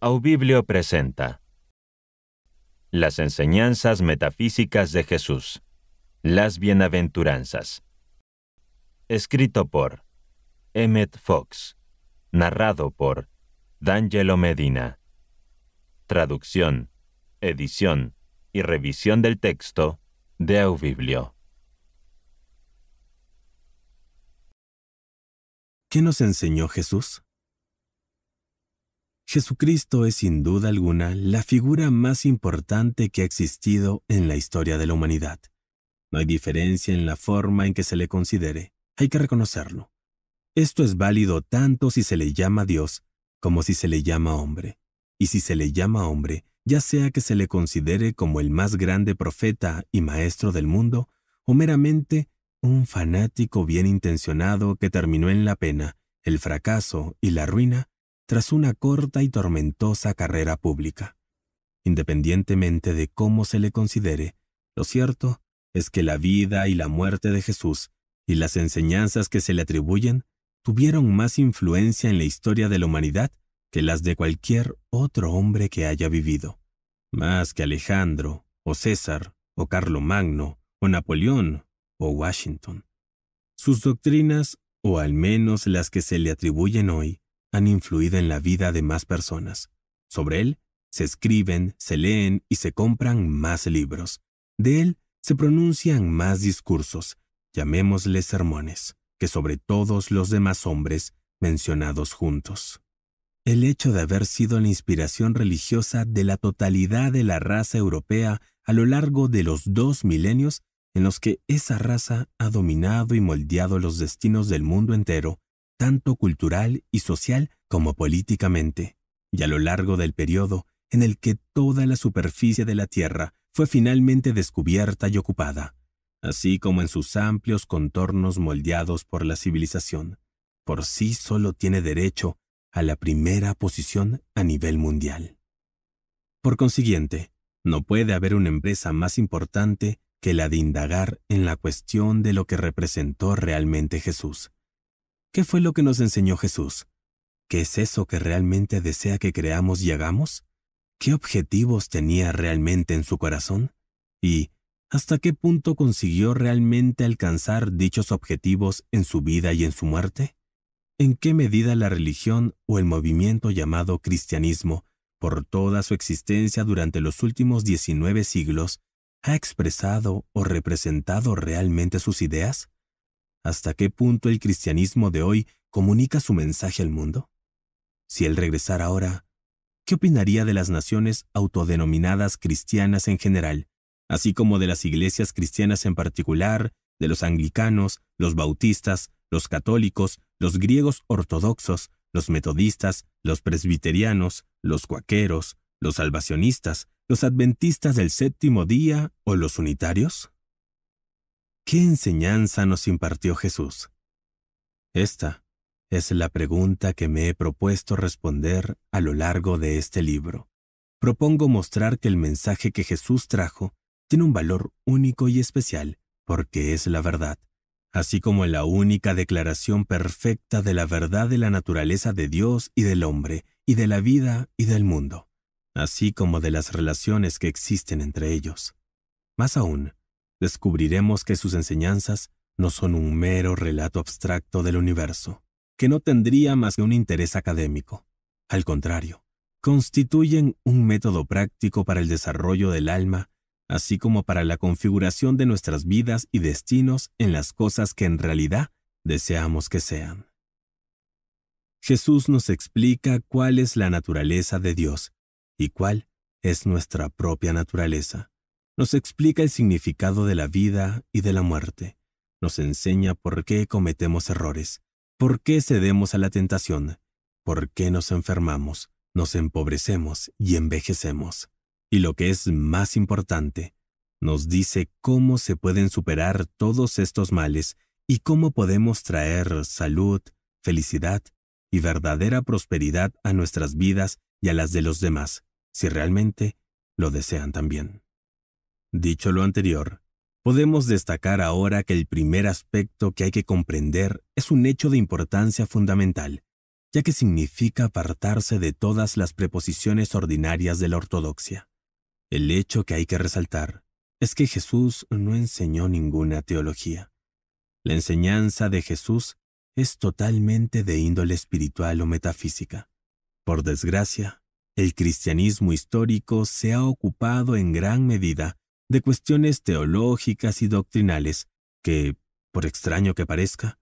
Aubiblio. presenta Las enseñanzas metafísicas de Jesús, las bienaventuranzas. Escrito por Emmet Fox, narrado por D'Angelo Medina. Traducción, edición y revisión del texto de Aubiblio. ¿Qué nos enseñó Jesús? Jesucristo es sin duda alguna la figura más importante que ha existido en la historia de la humanidad. No hay diferencia en la forma en que se le considere, hay que reconocerlo. Esto es válido tanto si se le llama Dios como si se le llama hombre. Y si se le llama hombre, ya sea que se le considere como el más grande profeta y maestro del mundo, o meramente un fanático bien intencionado que terminó en la pena, el fracaso y la ruina tras una corta y tormentosa carrera pública. Independientemente de cómo se le considere, lo cierto es que la vida y la muerte de Jesús y las enseñanzas que se le atribuyen tuvieron más influencia en la historia de la humanidad que las de cualquier otro hombre que haya vivido, más que Alejandro, o César, o Carlomagno, o Napoleón, o Washington. Sus doctrinas, o al menos las que se le atribuyen hoy, han influido en la vida de más personas. Sobre él se escriben, se leen y se compran más libros. De él se pronuncian más discursos, llamémosle sermones, que sobre todos los demás hombres mencionados juntos. El hecho de haber sido la inspiración religiosa de la totalidad de la raza europea a lo largo de los dos milenios en los que esa raza ha dominado y moldeado los destinos del mundo entero, tanto cultural y social como políticamente, y a lo largo del periodo en el que toda la superficie de la Tierra fue finalmente descubierta y ocupada, así como en sus amplios contornos moldeados por la civilización, por sí solo tiene derecho a la primera posición a nivel mundial. Por consiguiente, no puede haber una empresa más importante que la de indagar en la cuestión de lo que representó realmente Jesús. ¿Qué fue lo que nos enseñó Jesús? ¿Qué es eso que realmente desea que creamos y hagamos? ¿Qué objetivos tenía realmente en su corazón? ¿Y hasta qué punto consiguió realmente alcanzar dichos objetivos en su vida y en su muerte? ¿En qué medida la religión o el movimiento llamado cristianismo, por toda su existencia durante los últimos 19 siglos, ¿Ha expresado o representado realmente sus ideas? ¿Hasta qué punto el cristianismo de hoy comunica su mensaje al mundo? Si él regresara ahora, ¿qué opinaría de las naciones autodenominadas cristianas en general, así como de las iglesias cristianas en particular, de los anglicanos, los bautistas, los católicos, los griegos ortodoxos, los metodistas, los presbiterianos, los cuaqueros, los salvacionistas, los adventistas del séptimo día o los unitarios? ¿Qué enseñanza nos impartió Jesús? Esta es la pregunta que me he propuesto responder a lo largo de este libro. Propongo mostrar que el mensaje que Jesús trajo tiene un valor único y especial porque es la verdad, así como la única declaración perfecta de la verdad de la naturaleza de Dios y del hombre, y de la vida y del mundo así como de las relaciones que existen entre ellos. Más aún, descubriremos que sus enseñanzas no son un mero relato abstracto del universo, que no tendría más que un interés académico. Al contrario, constituyen un método práctico para el desarrollo del alma, así como para la configuración de nuestras vidas y destinos en las cosas que en realidad deseamos que sean. Jesús nos explica cuál es la naturaleza de Dios y cuál es nuestra propia naturaleza. Nos explica el significado de la vida y de la muerte. Nos enseña por qué cometemos errores, por qué cedemos a la tentación, por qué nos enfermamos, nos empobrecemos y envejecemos. Y lo que es más importante, nos dice cómo se pueden superar todos estos males y cómo podemos traer salud, felicidad y verdadera prosperidad a nuestras vidas y a las de los demás si realmente lo desean también. Dicho lo anterior, podemos destacar ahora que el primer aspecto que hay que comprender es un hecho de importancia fundamental, ya que significa apartarse de todas las preposiciones ordinarias de la ortodoxia. El hecho que hay que resaltar es que Jesús no enseñó ninguna teología. La enseñanza de Jesús es totalmente de índole espiritual o metafísica. Por desgracia, el cristianismo histórico se ha ocupado en gran medida de cuestiones teológicas y doctrinales que, por extraño que parezca,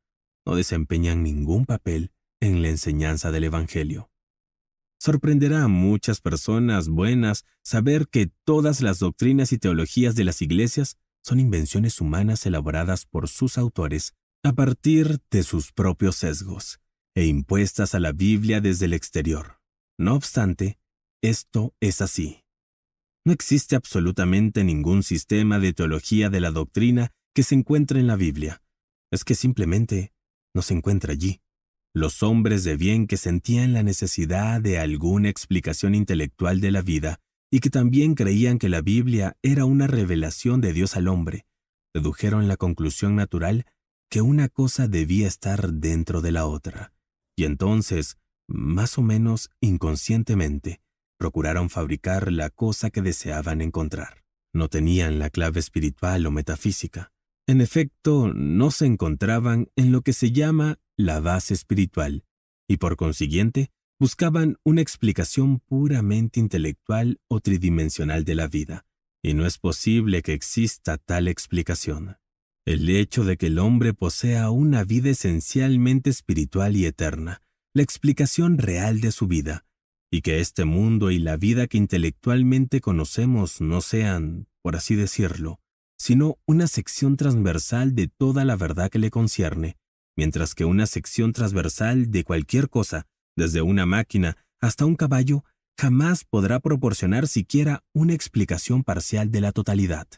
no desempeñan ningún papel en la enseñanza del Evangelio. Sorprenderá a muchas personas buenas saber que todas las doctrinas y teologías de las iglesias son invenciones humanas elaboradas por sus autores a partir de sus propios sesgos e impuestas a la Biblia desde el exterior. No obstante, esto es así. No existe absolutamente ningún sistema de teología de la doctrina que se encuentre en la Biblia. Es que simplemente no se encuentra allí. Los hombres de bien que sentían la necesidad de alguna explicación intelectual de la vida y que también creían que la Biblia era una revelación de Dios al hombre, dedujeron la conclusión natural que una cosa debía estar dentro de la otra. Y entonces más o menos inconscientemente, procuraron fabricar la cosa que deseaban encontrar. No tenían la clave espiritual o metafísica. En efecto, no se encontraban en lo que se llama la base espiritual, y por consiguiente, buscaban una explicación puramente intelectual o tridimensional de la vida, y no es posible que exista tal explicación. El hecho de que el hombre posea una vida esencialmente espiritual y eterna, la explicación real de su vida, y que este mundo y la vida que intelectualmente conocemos no sean, por así decirlo, sino una sección transversal de toda la verdad que le concierne, mientras que una sección transversal de cualquier cosa, desde una máquina hasta un caballo, jamás podrá proporcionar siquiera una explicación parcial de la totalidad,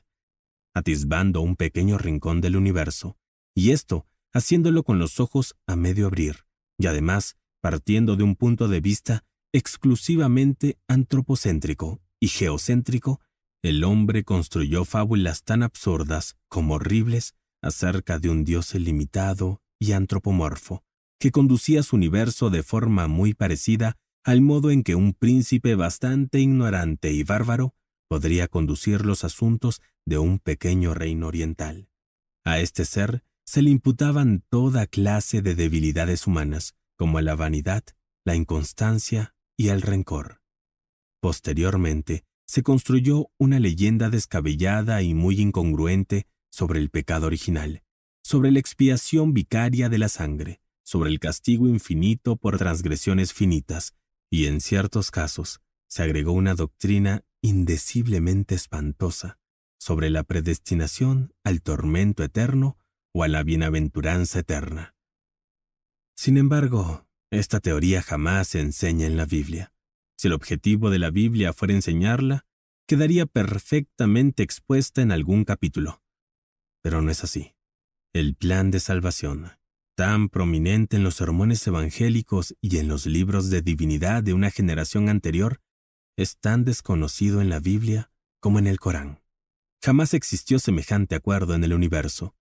atisbando un pequeño rincón del universo, y esto haciéndolo con los ojos a medio abrir, y además partiendo de un punto de vista exclusivamente antropocéntrico y geocéntrico, el hombre construyó fábulas tan absurdas como horribles acerca de un dios ilimitado y antropomorfo, que conducía su universo de forma muy parecida al modo en que un príncipe bastante ignorante y bárbaro podría conducir los asuntos de un pequeño reino oriental. A este ser se le imputaban toda clase de debilidades humanas, como a la vanidad, la inconstancia y el rencor. Posteriormente, se construyó una leyenda descabellada y muy incongruente sobre el pecado original, sobre la expiación vicaria de la sangre, sobre el castigo infinito por transgresiones finitas, y en ciertos casos se agregó una doctrina indeciblemente espantosa sobre la predestinación al tormento eterno o a la bienaventuranza eterna. Sin embargo, esta teoría jamás se enseña en la Biblia. Si el objetivo de la Biblia fuera enseñarla, quedaría perfectamente expuesta en algún capítulo. Pero no es así. El plan de salvación, tan prominente en los sermones evangélicos y en los libros de divinidad de una generación anterior, es tan desconocido en la Biblia como en el Corán. Jamás existió semejante acuerdo en el universo,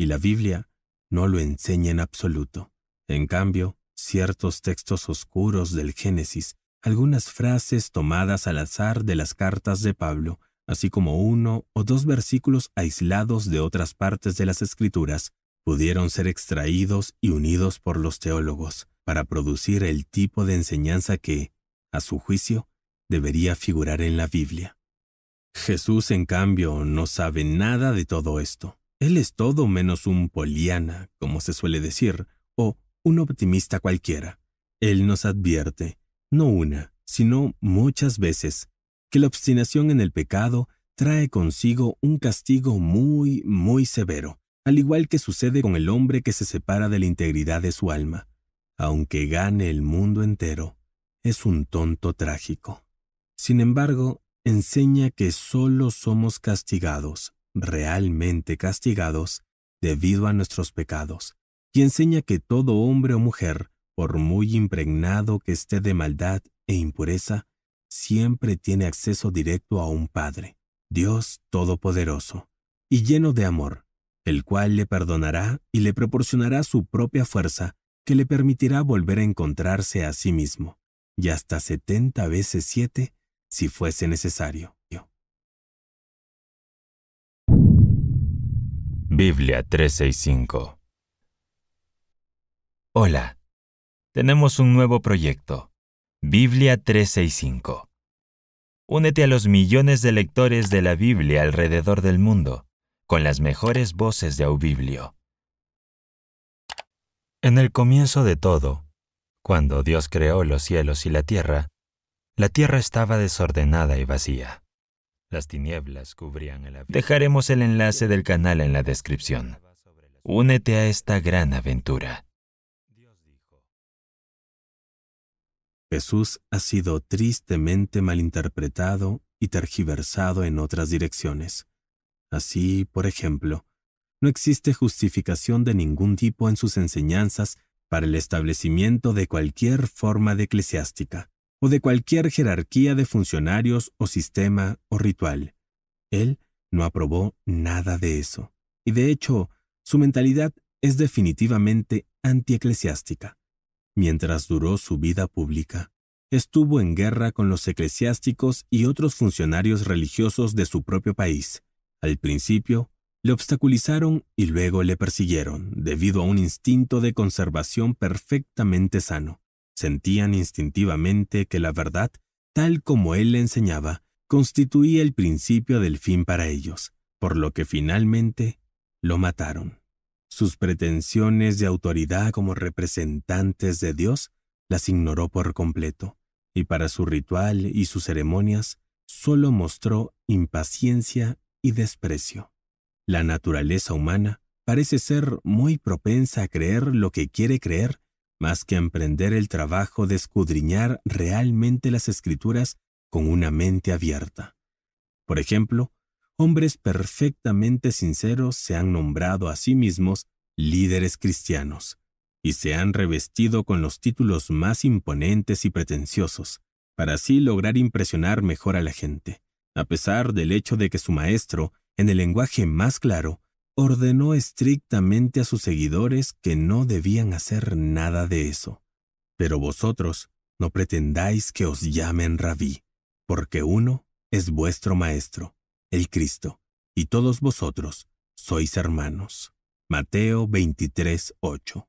y la Biblia no lo enseña en absoluto. En cambio, ciertos textos oscuros del Génesis, algunas frases tomadas al azar de las cartas de Pablo, así como uno o dos versículos aislados de otras partes de las Escrituras, pudieron ser extraídos y unidos por los teólogos para producir el tipo de enseñanza que, a su juicio, debería figurar en la Biblia. Jesús, en cambio, no sabe nada de todo esto. Él es todo menos un poliana, como se suele decir, un optimista cualquiera. Él nos advierte, no una, sino muchas veces, que la obstinación en el pecado trae consigo un castigo muy, muy severo, al igual que sucede con el hombre que se separa de la integridad de su alma. Aunque gane el mundo entero, es un tonto trágico. Sin embargo, enseña que solo somos castigados, realmente castigados, debido a nuestros pecados, y enseña que todo hombre o mujer, por muy impregnado que esté de maldad e impureza, siempre tiene acceso directo a un Padre, Dios Todopoderoso, y lleno de amor, el cual le perdonará y le proporcionará su propia fuerza que le permitirá volver a encontrarse a sí mismo, y hasta setenta veces siete si fuese necesario. Biblia 365 Hola, tenemos un nuevo proyecto, Biblia 365. Únete a los millones de lectores de la Biblia alrededor del mundo, con las mejores voces de Aubiblio. En el comienzo de todo, cuando Dios creó los cielos y la tierra, la tierra estaba desordenada y vacía. Las tinieblas cubrían el abismo. Dejaremos el enlace del canal en la descripción. Únete a esta gran aventura. Jesús ha sido tristemente malinterpretado y tergiversado en otras direcciones. Así, por ejemplo, no existe justificación de ningún tipo en sus enseñanzas para el establecimiento de cualquier forma de eclesiástica, o de cualquier jerarquía de funcionarios o sistema o ritual. Él no aprobó nada de eso, y de hecho, su mentalidad es definitivamente antieclesiástica. Mientras duró su vida pública, estuvo en guerra con los eclesiásticos y otros funcionarios religiosos de su propio país. Al principio, le obstaculizaron y luego le persiguieron, debido a un instinto de conservación perfectamente sano. Sentían instintivamente que la verdad, tal como él le enseñaba, constituía el principio del fin para ellos, por lo que finalmente lo mataron. Sus pretensiones de autoridad como representantes de Dios las ignoró por completo, y para su ritual y sus ceremonias solo mostró impaciencia y desprecio. La naturaleza humana parece ser muy propensa a creer lo que quiere creer, más que a emprender el trabajo de escudriñar realmente las escrituras con una mente abierta. Por ejemplo, hombres perfectamente sinceros se han nombrado a sí mismos líderes cristianos y se han revestido con los títulos más imponentes y pretenciosos, para así lograr impresionar mejor a la gente, a pesar del hecho de que su maestro, en el lenguaje más claro, ordenó estrictamente a sus seguidores que no debían hacer nada de eso. Pero vosotros no pretendáis que os llamen rabí, porque uno es vuestro maestro, el Cristo, y todos vosotros sois hermanos. Mateo 23, 8.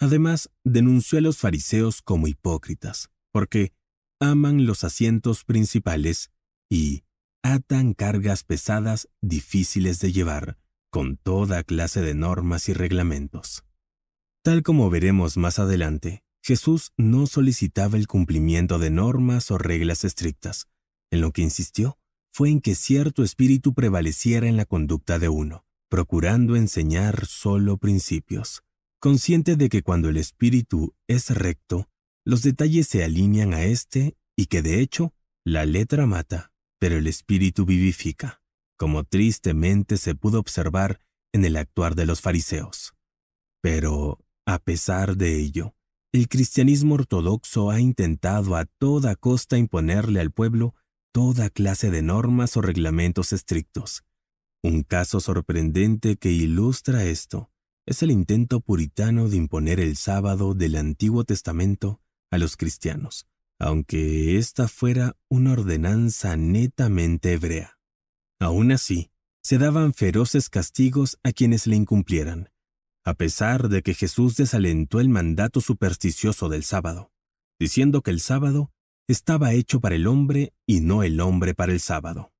Además, denunció a los fariseos como hipócritas, porque aman los asientos principales y atan cargas pesadas difíciles de llevar, con toda clase de normas y reglamentos. Tal como veremos más adelante, Jesús no solicitaba el cumplimiento de normas o reglas estrictas. En lo que insistió fue en que cierto espíritu prevaleciera en la conducta de uno, procurando enseñar solo principios, consciente de que cuando el espíritu es recto, los detalles se alinean a éste y que de hecho, la letra mata, pero el espíritu vivifica, como tristemente se pudo observar en el actuar de los fariseos. Pero, a pesar de ello, el cristianismo ortodoxo ha intentado a toda costa imponerle al pueblo toda clase de normas o reglamentos estrictos. Un caso sorprendente que ilustra esto es el intento puritano de imponer el sábado del Antiguo Testamento a los cristianos, aunque esta fuera una ordenanza netamente hebrea. Aún así, se daban feroces castigos a quienes le incumplieran, a pesar de que Jesús desalentó el mandato supersticioso del sábado, diciendo que el sábado estaba hecho para el hombre y no el hombre para el sábado.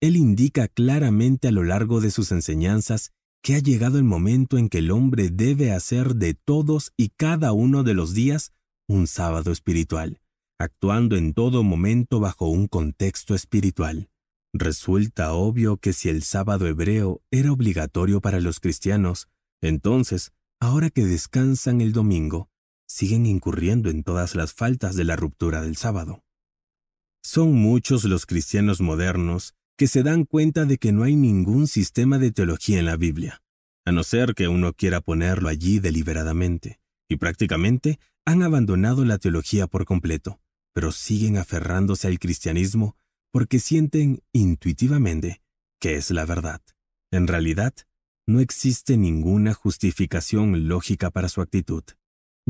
Él indica claramente a lo largo de sus enseñanzas que ha llegado el momento en que el hombre debe hacer de todos y cada uno de los días un sábado espiritual, actuando en todo momento bajo un contexto espiritual. Resulta obvio que si el sábado hebreo era obligatorio para los cristianos, entonces, ahora que descansan el domingo, siguen incurriendo en todas las faltas de la ruptura del sábado. Son muchos los cristianos modernos que se dan cuenta de que no hay ningún sistema de teología en la Biblia, a no ser que uno quiera ponerlo allí deliberadamente, y prácticamente han abandonado la teología por completo, pero siguen aferrándose al cristianismo porque sienten intuitivamente que es la verdad. En realidad, no existe ninguna justificación lógica para su actitud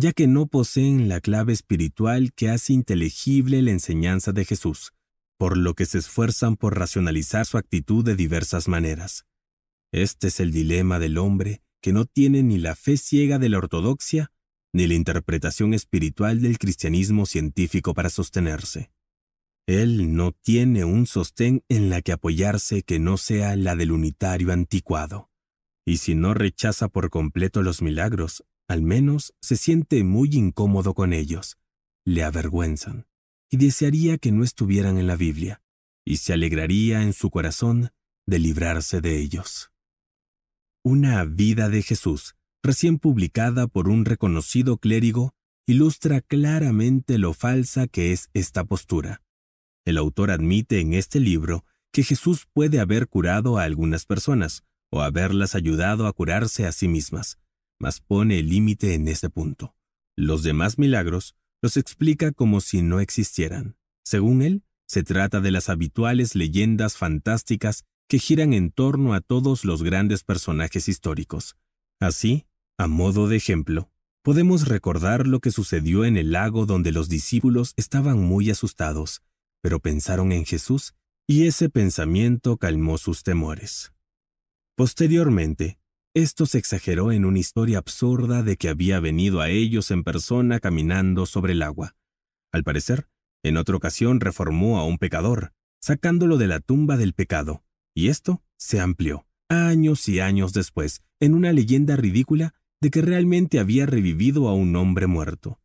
ya que no poseen la clave espiritual que hace inteligible la enseñanza de Jesús, por lo que se esfuerzan por racionalizar su actitud de diversas maneras. Este es el dilema del hombre que no tiene ni la fe ciega de la ortodoxia, ni la interpretación espiritual del cristianismo científico para sostenerse. Él no tiene un sostén en la que apoyarse que no sea la del unitario anticuado. Y si no rechaza por completo los milagros, al menos se siente muy incómodo con ellos. Le avergüenzan. Y desearía que no estuvieran en la Biblia. Y se alegraría en su corazón de librarse de ellos. Una vida de Jesús, recién publicada por un reconocido clérigo, ilustra claramente lo falsa que es esta postura. El autor admite en este libro que Jesús puede haber curado a algunas personas o haberlas ayudado a curarse a sí mismas, mas pone el límite en ese punto. Los demás milagros los explica como si no existieran. Según él, se trata de las habituales leyendas fantásticas que giran en torno a todos los grandes personajes históricos. Así, a modo de ejemplo, podemos recordar lo que sucedió en el lago donde los discípulos estaban muy asustados, pero pensaron en Jesús y ese pensamiento calmó sus temores. Posteriormente, esto se exageró en una historia absurda de que había venido a ellos en persona caminando sobre el agua. Al parecer, en otra ocasión reformó a un pecador, sacándolo de la tumba del pecado, y esto se amplió, años y años después, en una leyenda ridícula de que realmente había revivido a un hombre muerto.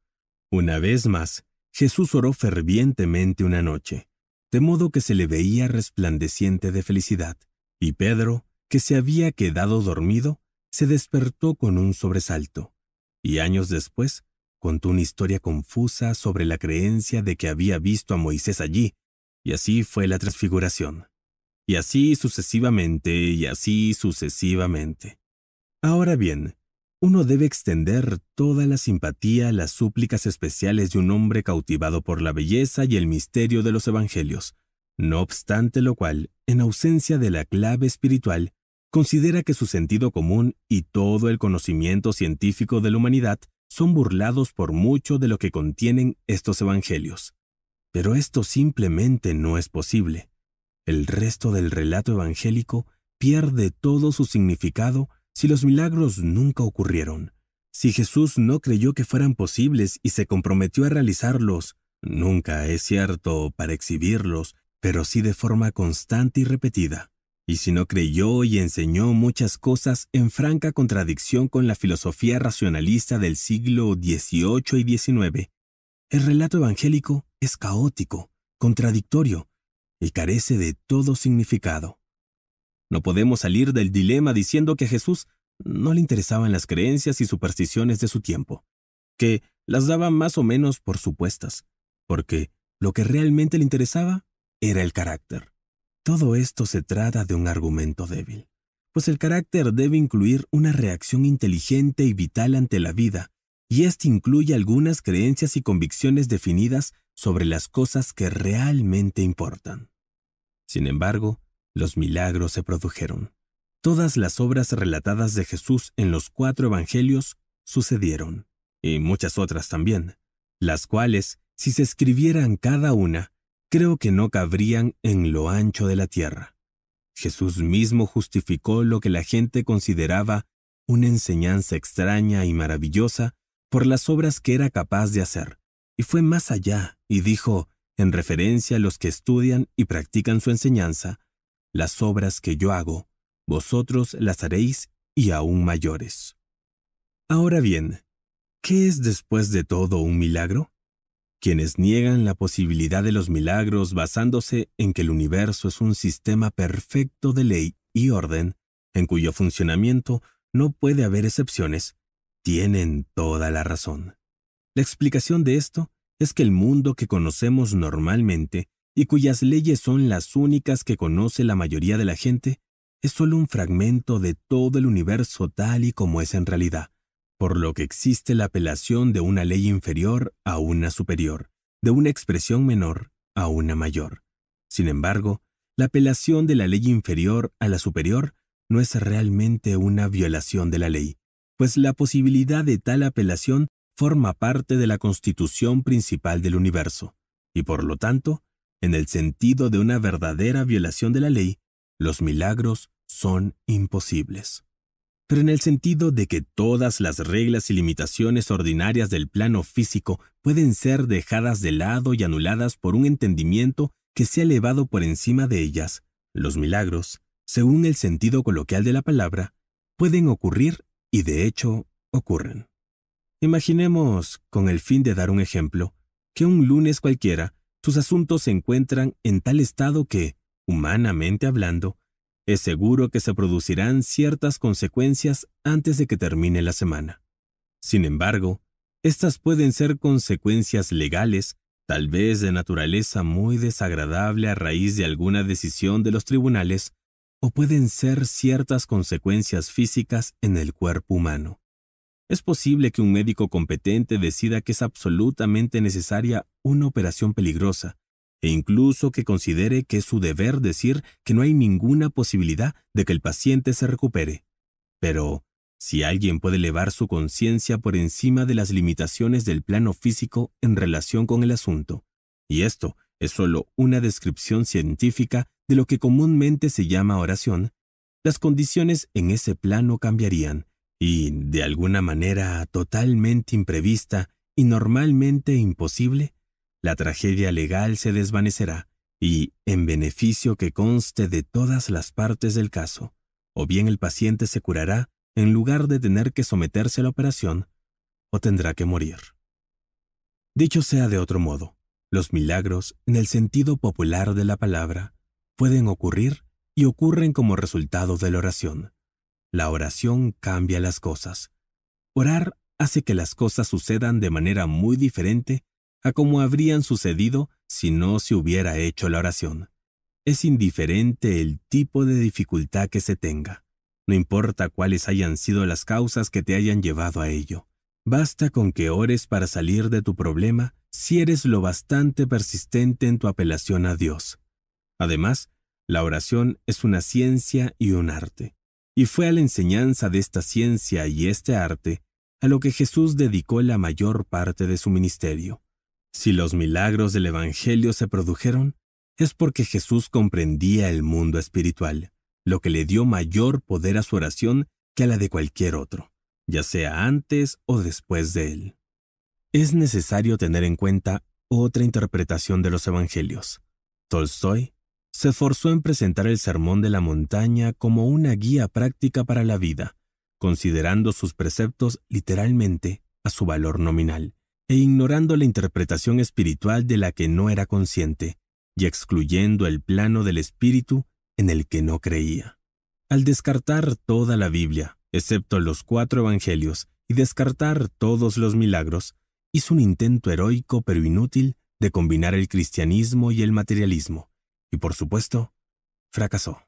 Una vez más, Jesús oró fervientemente una noche, de modo que se le veía resplandeciente de felicidad, y Pedro que se había quedado dormido, se despertó con un sobresalto, y años después contó una historia confusa sobre la creencia de que había visto a Moisés allí, y así fue la transfiguración. Y así sucesivamente, y así sucesivamente. Ahora bien, uno debe extender toda la simpatía a las súplicas especiales de un hombre cautivado por la belleza y el misterio de los evangelios, no obstante lo cual, en ausencia de la clave espiritual, considera que su sentido común y todo el conocimiento científico de la humanidad son burlados por mucho de lo que contienen estos evangelios. Pero esto simplemente no es posible. El resto del relato evangélico pierde todo su significado si los milagros nunca ocurrieron. Si Jesús no creyó que fueran posibles y se comprometió a realizarlos, nunca es cierto para exhibirlos, pero sí de forma constante y repetida y si no creyó y enseñó muchas cosas en franca contradicción con la filosofía racionalista del siglo XVIII y XIX, el relato evangélico es caótico, contradictorio y carece de todo significado. No podemos salir del dilema diciendo que a Jesús no le interesaban las creencias y supersticiones de su tiempo, que las daba más o menos por supuestas, porque lo que realmente le interesaba era el carácter. Todo esto se trata de un argumento débil, pues el carácter debe incluir una reacción inteligente y vital ante la vida, y éste incluye algunas creencias y convicciones definidas sobre las cosas que realmente importan. Sin embargo, los milagros se produjeron. Todas las obras relatadas de Jesús en los cuatro evangelios sucedieron, y muchas otras también, las cuales, si se escribieran cada una, creo que no cabrían en lo ancho de la tierra. Jesús mismo justificó lo que la gente consideraba una enseñanza extraña y maravillosa por las obras que era capaz de hacer, y fue más allá y dijo, en referencia a los que estudian y practican su enseñanza, las obras que yo hago, vosotros las haréis y aún mayores. Ahora bien, ¿qué es después de todo un milagro? quienes niegan la posibilidad de los milagros basándose en que el universo es un sistema perfecto de ley y orden, en cuyo funcionamiento no puede haber excepciones, tienen toda la razón. La explicación de esto es que el mundo que conocemos normalmente y cuyas leyes son las únicas que conoce la mayoría de la gente, es solo un fragmento de todo el universo tal y como es en realidad, por lo que existe la apelación de una ley inferior a una superior, de una expresión menor a una mayor. Sin embargo, la apelación de la ley inferior a la superior no es realmente una violación de la ley, pues la posibilidad de tal apelación forma parte de la constitución principal del universo, y por lo tanto, en el sentido de una verdadera violación de la ley, los milagros son imposibles pero en el sentido de que todas las reglas y limitaciones ordinarias del plano físico pueden ser dejadas de lado y anuladas por un entendimiento que se ha elevado por encima de ellas. Los milagros, según el sentido coloquial de la palabra, pueden ocurrir y de hecho ocurren. Imaginemos, con el fin de dar un ejemplo, que un lunes cualquiera sus asuntos se encuentran en tal estado que, humanamente hablando, es seguro que se producirán ciertas consecuencias antes de que termine la semana. Sin embargo, estas pueden ser consecuencias legales, tal vez de naturaleza muy desagradable a raíz de alguna decisión de los tribunales, o pueden ser ciertas consecuencias físicas en el cuerpo humano. Es posible que un médico competente decida que es absolutamente necesaria una operación peligrosa, e incluso que considere que es su deber decir que no hay ninguna posibilidad de que el paciente se recupere. Pero, si alguien puede elevar su conciencia por encima de las limitaciones del plano físico en relación con el asunto, y esto es solo una descripción científica de lo que comúnmente se llama oración, las condiciones en ese plano cambiarían, y, de alguna manera totalmente imprevista y normalmente imposible, la tragedia legal se desvanecerá y, en beneficio que conste de todas las partes del caso, o bien el paciente se curará en lugar de tener que someterse a la operación, o tendrá que morir. Dicho sea de otro modo, los milagros, en el sentido popular de la palabra, pueden ocurrir y ocurren como resultado de la oración. La oración cambia las cosas. Orar hace que las cosas sucedan de manera muy diferente a cómo habrían sucedido si no se hubiera hecho la oración. Es indiferente el tipo de dificultad que se tenga. No importa cuáles hayan sido las causas que te hayan llevado a ello. Basta con que ores para salir de tu problema si eres lo bastante persistente en tu apelación a Dios. Además, la oración es una ciencia y un arte. Y fue a la enseñanza de esta ciencia y este arte a lo que Jesús dedicó la mayor parte de su ministerio. Si los milagros del Evangelio se produjeron, es porque Jesús comprendía el mundo espiritual, lo que le dio mayor poder a su oración que a la de cualquier otro, ya sea antes o después de él. Es necesario tener en cuenta otra interpretación de los Evangelios. Tolstoy se esforzó en presentar el Sermón de la Montaña como una guía práctica para la vida, considerando sus preceptos literalmente a su valor nominal, e ignorando la interpretación espiritual de la que no era consciente, y excluyendo el plano del espíritu en el que no creía. Al descartar toda la Biblia, excepto los cuatro evangelios, y descartar todos los milagros, hizo un intento heroico pero inútil de combinar el cristianismo y el materialismo, y por supuesto, fracasó.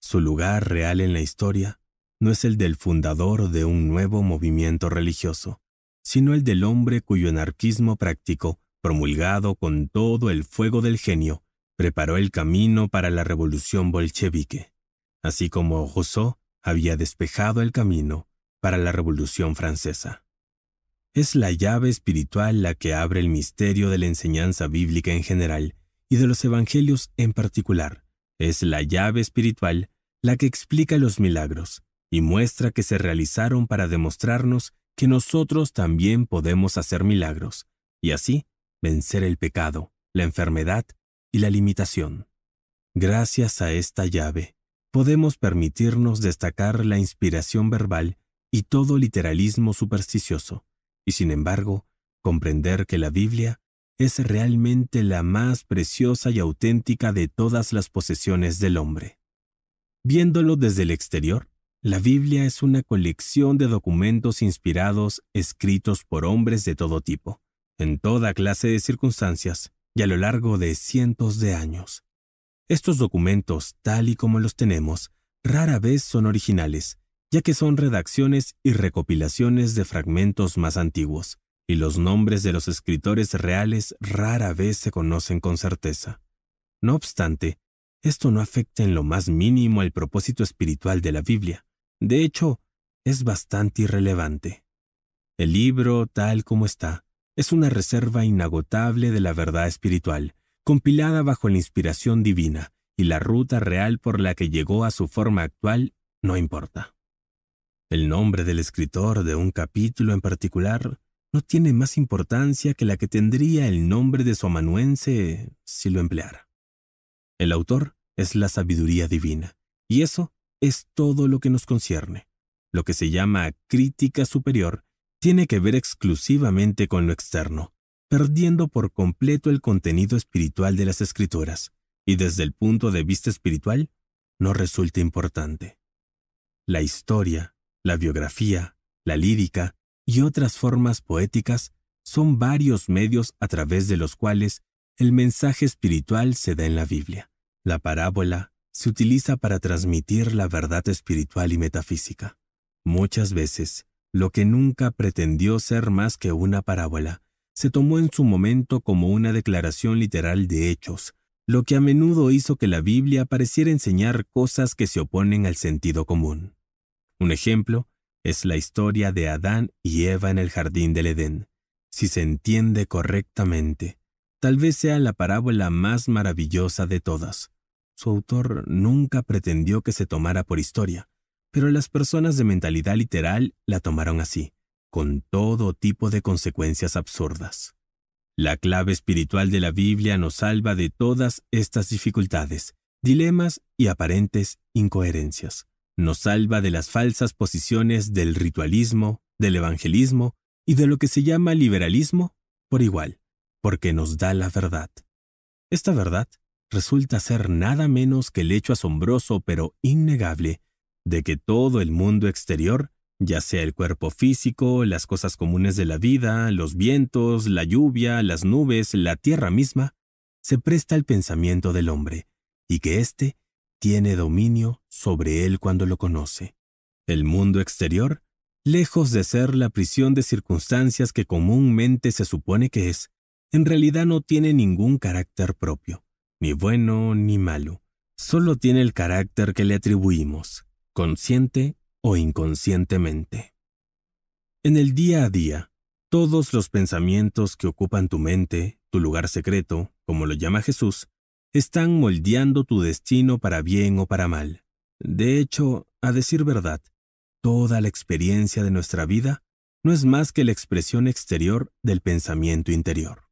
Su lugar real en la historia no es el del fundador de un nuevo movimiento religioso, sino el del hombre cuyo anarquismo práctico, promulgado con todo el fuego del genio, preparó el camino para la revolución bolchevique, así como Rousseau había despejado el camino para la revolución francesa. Es la llave espiritual la que abre el misterio de la enseñanza bíblica en general y de los evangelios en particular. Es la llave espiritual la que explica los milagros y muestra que se realizaron para demostrarnos que nosotros también podemos hacer milagros y así vencer el pecado, la enfermedad y la limitación. Gracias a esta llave, podemos permitirnos destacar la inspiración verbal y todo literalismo supersticioso, y sin embargo, comprender que la Biblia es realmente la más preciosa y auténtica de todas las posesiones del hombre. Viéndolo desde el exterior, la Biblia es una colección de documentos inspirados escritos por hombres de todo tipo, en toda clase de circunstancias y a lo largo de cientos de años. Estos documentos, tal y como los tenemos, rara vez son originales, ya que son redacciones y recopilaciones de fragmentos más antiguos, y los nombres de los escritores reales rara vez se conocen con certeza. No obstante, esto no afecta en lo más mínimo al propósito espiritual de la Biblia de hecho, es bastante irrelevante. El libro, tal como está, es una reserva inagotable de la verdad espiritual, compilada bajo la inspiración divina, y la ruta real por la que llegó a su forma actual no importa. El nombre del escritor de un capítulo en particular no tiene más importancia que la que tendría el nombre de su amanuense si lo empleara. El autor es la sabiduría divina, y eso es todo lo que nos concierne. Lo que se llama crítica superior tiene que ver exclusivamente con lo externo, perdiendo por completo el contenido espiritual de las escrituras, y desde el punto de vista espiritual, no resulta importante. La historia, la biografía, la lírica y otras formas poéticas son varios medios a través de los cuales el mensaje espiritual se da en la Biblia. La parábola, se utiliza para transmitir la verdad espiritual y metafísica. Muchas veces, lo que nunca pretendió ser más que una parábola, se tomó en su momento como una declaración literal de hechos, lo que a menudo hizo que la Biblia pareciera enseñar cosas que se oponen al sentido común. Un ejemplo es la historia de Adán y Eva en el jardín del Edén. Si se entiende correctamente, tal vez sea la parábola más maravillosa de todas, su autor nunca pretendió que se tomara por historia, pero las personas de mentalidad literal la tomaron así, con todo tipo de consecuencias absurdas. La clave espiritual de la Biblia nos salva de todas estas dificultades, dilemas y aparentes incoherencias. Nos salva de las falsas posiciones del ritualismo, del evangelismo y de lo que se llama liberalismo por igual, porque nos da la verdad. Esta verdad resulta ser nada menos que el hecho asombroso pero innegable de que todo el mundo exterior, ya sea el cuerpo físico, las cosas comunes de la vida, los vientos, la lluvia, las nubes, la tierra misma, se presta al pensamiento del hombre, y que éste tiene dominio sobre él cuando lo conoce. El mundo exterior, lejos de ser la prisión de circunstancias que comúnmente se supone que es, en realidad no tiene ningún carácter propio ni bueno ni malo, solo tiene el carácter que le atribuimos, consciente o inconscientemente. En el día a día, todos los pensamientos que ocupan tu mente, tu lugar secreto, como lo llama Jesús, están moldeando tu destino para bien o para mal. De hecho, a decir verdad, toda la experiencia de nuestra vida no es más que la expresión exterior del pensamiento interior.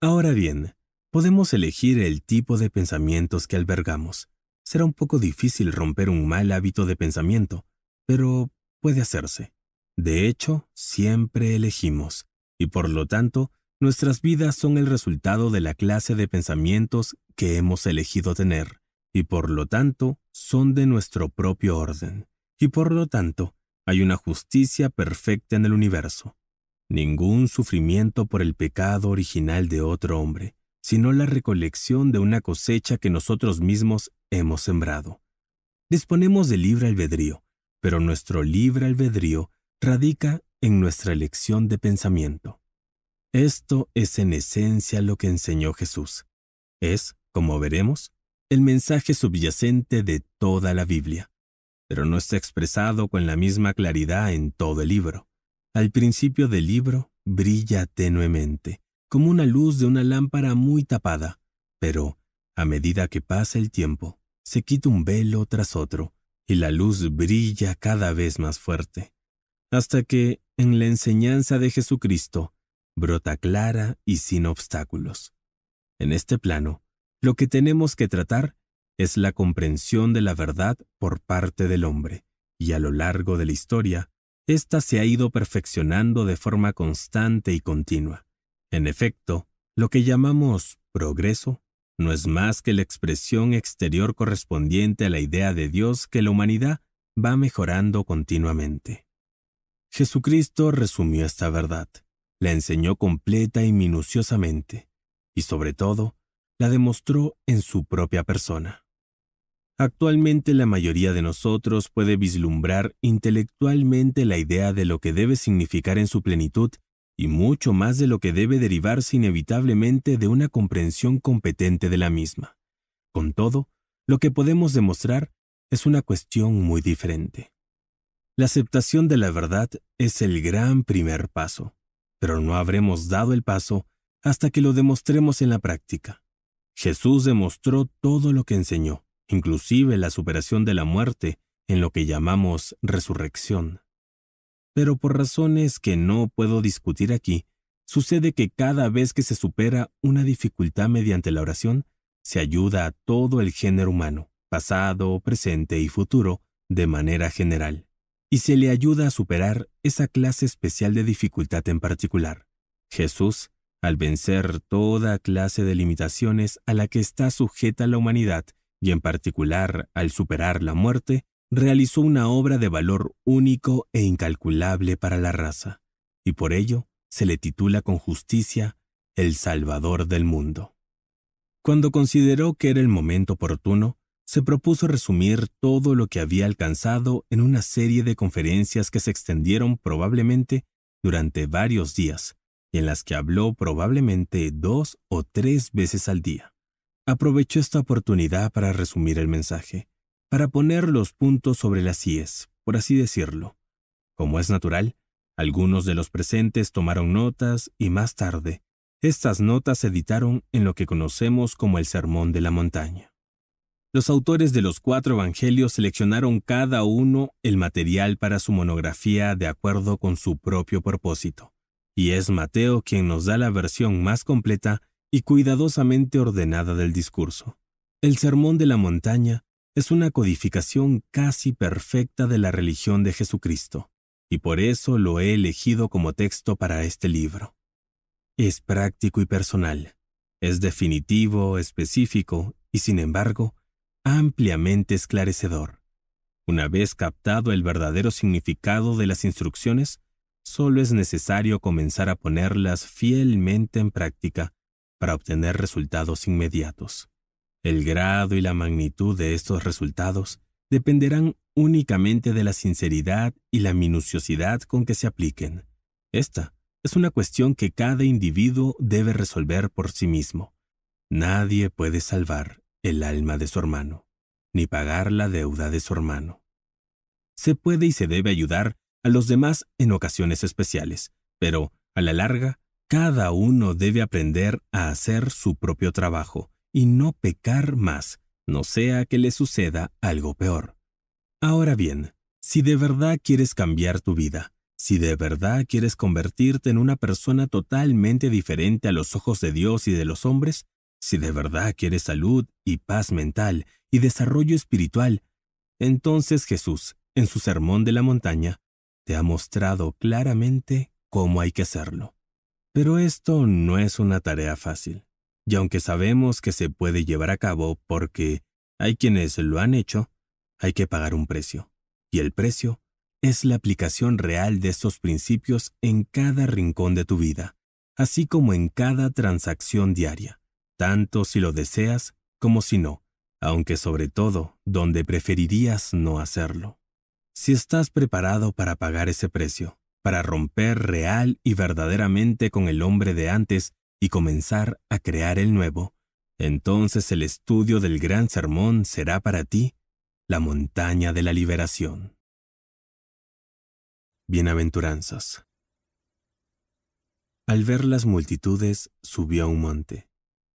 Ahora bien, Podemos elegir el tipo de pensamientos que albergamos. Será un poco difícil romper un mal hábito de pensamiento, pero puede hacerse. De hecho, siempre elegimos, y por lo tanto, nuestras vidas son el resultado de la clase de pensamientos que hemos elegido tener, y por lo tanto, son de nuestro propio orden, y por lo tanto, hay una justicia perfecta en el universo. Ningún sufrimiento por el pecado original de otro hombre, sino la recolección de una cosecha que nosotros mismos hemos sembrado. Disponemos de libre albedrío, pero nuestro libre albedrío radica en nuestra elección de pensamiento. Esto es en esencia lo que enseñó Jesús. Es, como veremos, el mensaje subyacente de toda la Biblia, pero no está expresado con la misma claridad en todo el libro. Al principio del libro brilla tenuemente, como una luz de una lámpara muy tapada, pero, a medida que pasa el tiempo, se quita un velo tras otro, y la luz brilla cada vez más fuerte, hasta que, en la enseñanza de Jesucristo, brota clara y sin obstáculos. En este plano, lo que tenemos que tratar es la comprensión de la verdad por parte del hombre, y a lo largo de la historia, ésta se ha ido perfeccionando de forma constante y continua. En efecto, lo que llamamos progreso no es más que la expresión exterior correspondiente a la idea de Dios que la humanidad va mejorando continuamente. Jesucristo resumió esta verdad, la enseñó completa y minuciosamente, y sobre todo, la demostró en su propia persona. Actualmente la mayoría de nosotros puede vislumbrar intelectualmente la idea de lo que debe significar en su plenitud y mucho más de lo que debe derivarse inevitablemente de una comprensión competente de la misma. Con todo, lo que podemos demostrar es una cuestión muy diferente. La aceptación de la verdad es el gran primer paso, pero no habremos dado el paso hasta que lo demostremos en la práctica. Jesús demostró todo lo que enseñó, inclusive la superación de la muerte en lo que llamamos resurrección pero por razones que no puedo discutir aquí, sucede que cada vez que se supera una dificultad mediante la oración, se ayuda a todo el género humano, pasado, presente y futuro, de manera general, y se le ayuda a superar esa clase especial de dificultad en particular. Jesús, al vencer toda clase de limitaciones a la que está sujeta la humanidad, y en particular al superar la muerte, realizó una obra de valor único e incalculable para la raza, y por ello se le titula con justicia El Salvador del Mundo. Cuando consideró que era el momento oportuno, se propuso resumir todo lo que había alcanzado en una serie de conferencias que se extendieron probablemente durante varios días, y en las que habló probablemente dos o tres veces al día. Aprovechó esta oportunidad para resumir el mensaje, para poner los puntos sobre las íes, por así decirlo. Como es natural, algunos de los presentes tomaron notas y más tarde, estas notas se editaron en lo que conocemos como el Sermón de la Montaña. Los autores de los cuatro evangelios seleccionaron cada uno el material para su monografía de acuerdo con su propio propósito, y es Mateo quien nos da la versión más completa y cuidadosamente ordenada del discurso. El Sermón de la Montaña es una codificación casi perfecta de la religión de Jesucristo, y por eso lo he elegido como texto para este libro. Es práctico y personal, es definitivo, específico y, sin embargo, ampliamente esclarecedor. Una vez captado el verdadero significado de las instrucciones, solo es necesario comenzar a ponerlas fielmente en práctica para obtener resultados inmediatos. El grado y la magnitud de estos resultados dependerán únicamente de la sinceridad y la minuciosidad con que se apliquen. Esta es una cuestión que cada individuo debe resolver por sí mismo. Nadie puede salvar el alma de su hermano, ni pagar la deuda de su hermano. Se puede y se debe ayudar a los demás en ocasiones especiales, pero, a la larga, cada uno debe aprender a hacer su propio trabajo, y no pecar más, no sea que le suceda algo peor. Ahora bien, si de verdad quieres cambiar tu vida, si de verdad quieres convertirte en una persona totalmente diferente a los ojos de Dios y de los hombres, si de verdad quieres salud y paz mental y desarrollo espiritual, entonces Jesús, en su sermón de la montaña, te ha mostrado claramente cómo hay que hacerlo. Pero esto no es una tarea fácil y aunque sabemos que se puede llevar a cabo porque hay quienes lo han hecho, hay que pagar un precio. Y el precio es la aplicación real de estos principios en cada rincón de tu vida, así como en cada transacción diaria, tanto si lo deseas como si no, aunque sobre todo donde preferirías no hacerlo. Si estás preparado para pagar ese precio, para romper real y verdaderamente con el hombre de antes, y comenzar a crear el nuevo, entonces el estudio del gran sermón será para ti la montaña de la liberación. Bienaventuranzas. Al ver las multitudes, subió a un monte,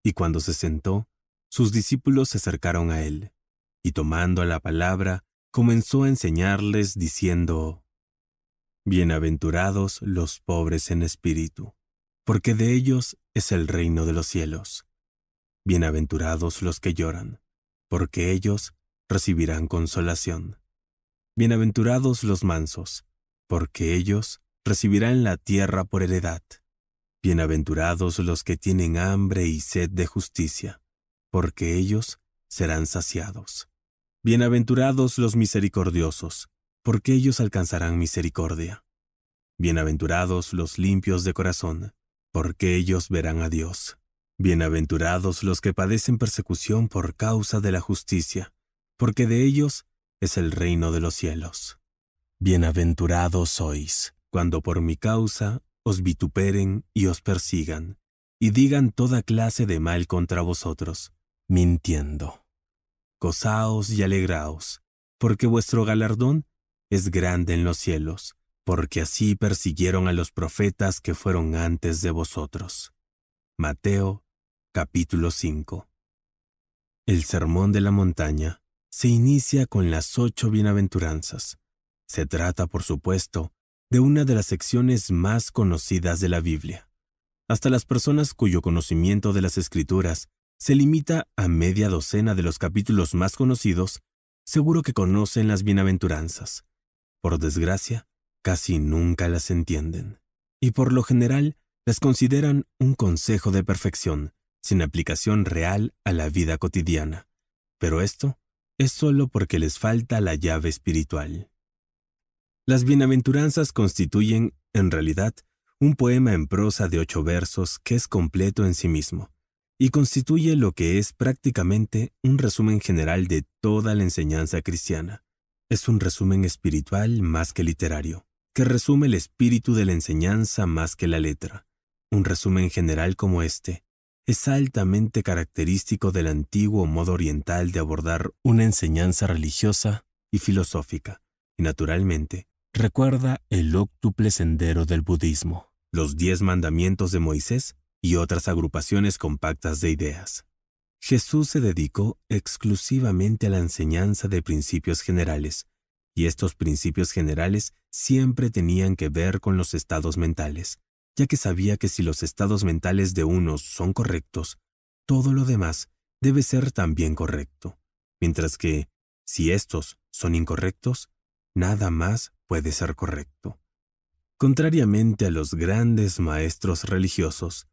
y cuando se sentó, sus discípulos se acercaron a él, y tomando la palabra, comenzó a enseñarles diciendo, Bienaventurados los pobres en espíritu, porque de ellos es el reino de los cielos. Bienaventurados los que lloran, porque ellos recibirán consolación. Bienaventurados los mansos, porque ellos recibirán la tierra por heredad. Bienaventurados los que tienen hambre y sed de justicia, porque ellos serán saciados. Bienaventurados los misericordiosos, porque ellos alcanzarán misericordia. Bienaventurados los limpios de corazón, porque ellos verán a Dios. Bienaventurados los que padecen persecución por causa de la justicia, porque de ellos es el reino de los cielos. Bienaventurados sois, cuando por mi causa os vituperen y os persigan, y digan toda clase de mal contra vosotros, mintiendo. Gozaos y alegraos, porque vuestro galardón es grande en los cielos, porque así persiguieron a los profetas que fueron antes de vosotros. Mateo capítulo 5 El Sermón de la Montaña se inicia con las ocho bienaventuranzas. Se trata, por supuesto, de una de las secciones más conocidas de la Biblia. Hasta las personas cuyo conocimiento de las Escrituras se limita a media docena de los capítulos más conocidos, seguro que conocen las bienaventuranzas. Por desgracia, casi nunca las entienden, y por lo general las consideran un consejo de perfección, sin aplicación real a la vida cotidiana. Pero esto es solo porque les falta la llave espiritual. Las bienaventuranzas constituyen, en realidad, un poema en prosa de ocho versos que es completo en sí mismo, y constituye lo que es prácticamente un resumen general de toda la enseñanza cristiana. Es un resumen espiritual más que literario, que resume el espíritu de la enseñanza más que la letra. Un resumen general como este es altamente característico del antiguo modo oriental de abordar una enseñanza religiosa y filosófica, y naturalmente recuerda el óctuple sendero del budismo, los diez mandamientos de Moisés y otras agrupaciones compactas de ideas. Jesús se dedicó exclusivamente a la enseñanza de principios generales, y estos principios generales siempre tenían que ver con los estados mentales, ya que sabía que si los estados mentales de unos son correctos, todo lo demás debe ser también correcto, mientras que, si estos son incorrectos, nada más puede ser correcto. Contrariamente a los grandes maestros religiosos,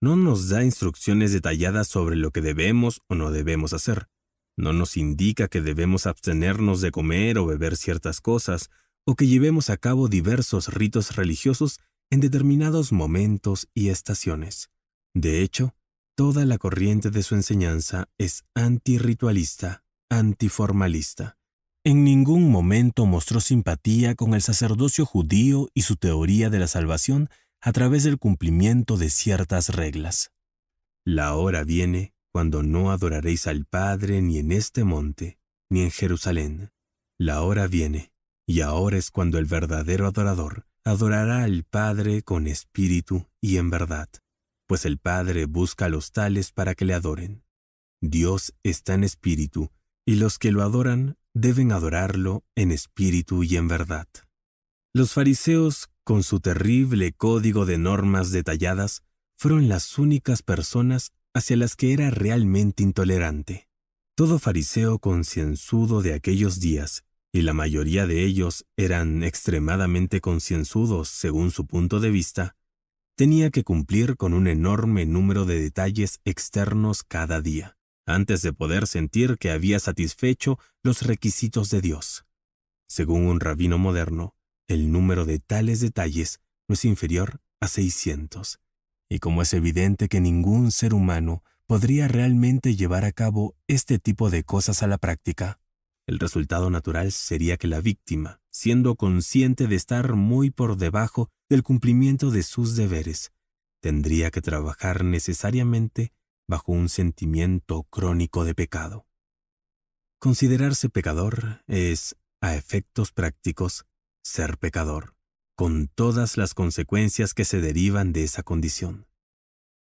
no nos da instrucciones detalladas sobre lo que debemos o no debemos hacer, no nos indica que debemos abstenernos de comer o beber ciertas cosas, o que llevemos a cabo diversos ritos religiosos en determinados momentos y estaciones. De hecho, toda la corriente de su enseñanza es antirritualista, antiformalista. En ningún momento mostró simpatía con el sacerdocio judío y su teoría de la salvación a través del cumplimiento de ciertas reglas. La hora viene cuando no adoraréis al Padre ni en este monte, ni en Jerusalén. La hora viene, y ahora es cuando el verdadero adorador adorará al Padre con espíritu y en verdad, pues el Padre busca a los tales para que le adoren. Dios está en espíritu, y los que lo adoran deben adorarlo en espíritu y en verdad. Los fariseos, con su terrible código de normas detalladas, fueron las únicas personas hacia las que era realmente intolerante. Todo fariseo concienzudo de aquellos días, y la mayoría de ellos eran extremadamente concienzudos según su punto de vista, tenía que cumplir con un enorme número de detalles externos cada día, antes de poder sentir que había satisfecho los requisitos de Dios. Según un rabino moderno, el número de tales detalles no es inferior a seiscientos, y como es evidente que ningún ser humano podría realmente llevar a cabo este tipo de cosas a la práctica, el resultado natural sería que la víctima, siendo consciente de estar muy por debajo del cumplimiento de sus deberes, tendría que trabajar necesariamente bajo un sentimiento crónico de pecado. Considerarse pecador es, a efectos prácticos, ser pecador con todas las consecuencias que se derivan de esa condición.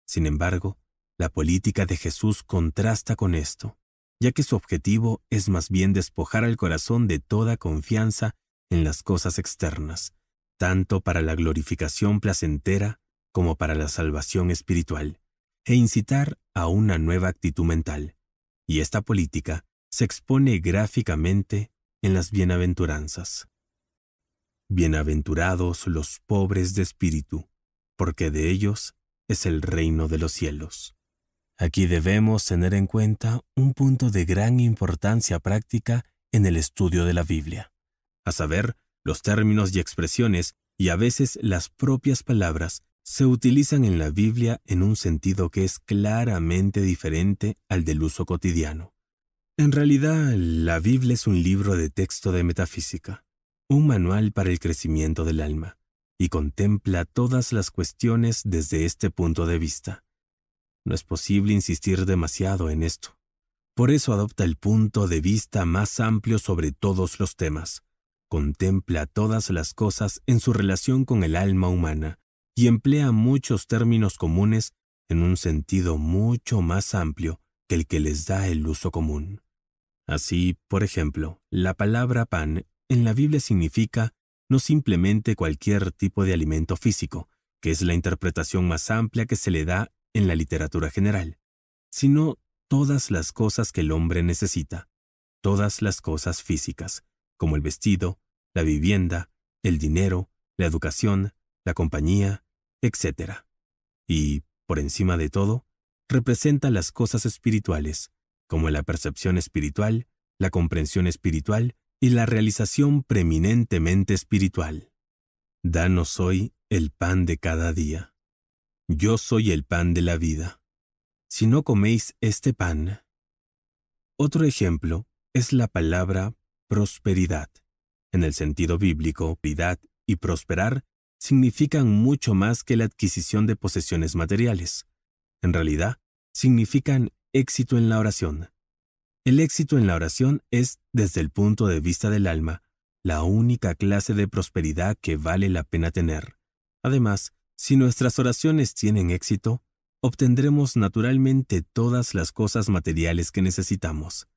Sin embargo, la política de Jesús contrasta con esto, ya que su objetivo es más bien despojar al corazón de toda confianza en las cosas externas, tanto para la glorificación placentera como para la salvación espiritual, e incitar a una nueva actitud mental. Y esta política se expone gráficamente en las bienaventuranzas. Bienaventurados los pobres de espíritu, porque de ellos es el reino de los cielos. Aquí debemos tener en cuenta un punto de gran importancia práctica en el estudio de la Biblia, a saber, los términos y expresiones y a veces las propias palabras se utilizan en la Biblia en un sentido que es claramente diferente al del uso cotidiano. En realidad, la Biblia es un libro de texto de metafísica un manual para el crecimiento del alma, y contempla todas las cuestiones desde este punto de vista. No es posible insistir demasiado en esto. Por eso adopta el punto de vista más amplio sobre todos los temas. Contempla todas las cosas en su relación con el alma humana y emplea muchos términos comunes en un sentido mucho más amplio que el que les da el uso común. Así, por ejemplo, la palabra pan en la Biblia significa no simplemente cualquier tipo de alimento físico, que es la interpretación más amplia que se le da en la literatura general, sino todas las cosas que el hombre necesita, todas las cosas físicas, como el vestido, la vivienda, el dinero, la educación, la compañía, etc. Y, por encima de todo, representa las cosas espirituales, como la percepción espiritual, la comprensión espiritual y la realización preeminentemente espiritual. Danos hoy el pan de cada día. Yo soy el pan de la vida. Si no coméis este pan. Otro ejemplo es la palabra prosperidad. En el sentido bíblico, piedad y prosperar significan mucho más que la adquisición de posesiones materiales. En realidad, significan éxito en la oración, el éxito en la oración es, desde el punto de vista del alma, la única clase de prosperidad que vale la pena tener. Además, si nuestras oraciones tienen éxito, obtendremos naturalmente todas las cosas materiales que necesitamos.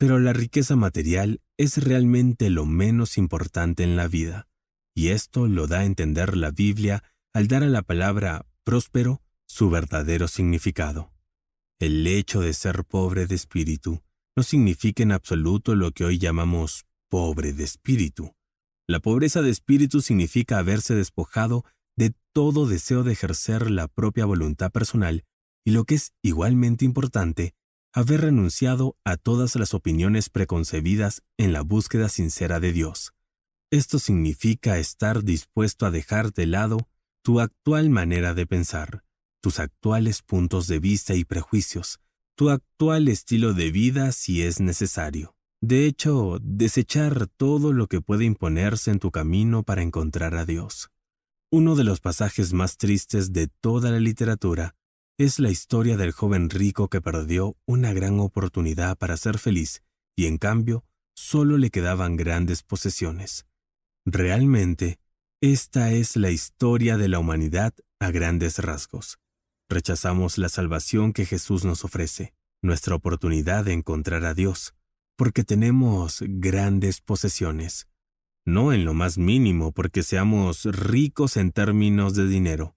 Pero la riqueza material es realmente lo menos importante en la vida, y esto lo da a entender la Biblia al dar a la palabra próspero su verdadero significado. El hecho de ser pobre de espíritu no significa en absoluto lo que hoy llamamos pobre de espíritu. La pobreza de espíritu significa haberse despojado de todo deseo de ejercer la propia voluntad personal y lo que es igualmente importante, haber renunciado a todas las opiniones preconcebidas en la búsqueda sincera de Dios. Esto significa estar dispuesto a dejar de lado tu actual manera de pensar, tus actuales puntos de vista y prejuicios, tu actual estilo de vida si es necesario. De hecho, desechar todo lo que puede imponerse en tu camino para encontrar a Dios. Uno de los pasajes más tristes de toda la literatura es la historia del joven rico que perdió una gran oportunidad para ser feliz y en cambio solo le quedaban grandes posesiones. Realmente, esta es la historia de la humanidad a grandes rasgos. Rechazamos la salvación que Jesús nos ofrece, nuestra oportunidad de encontrar a Dios, porque tenemos grandes posesiones. No en lo más mínimo porque seamos ricos en términos de dinero,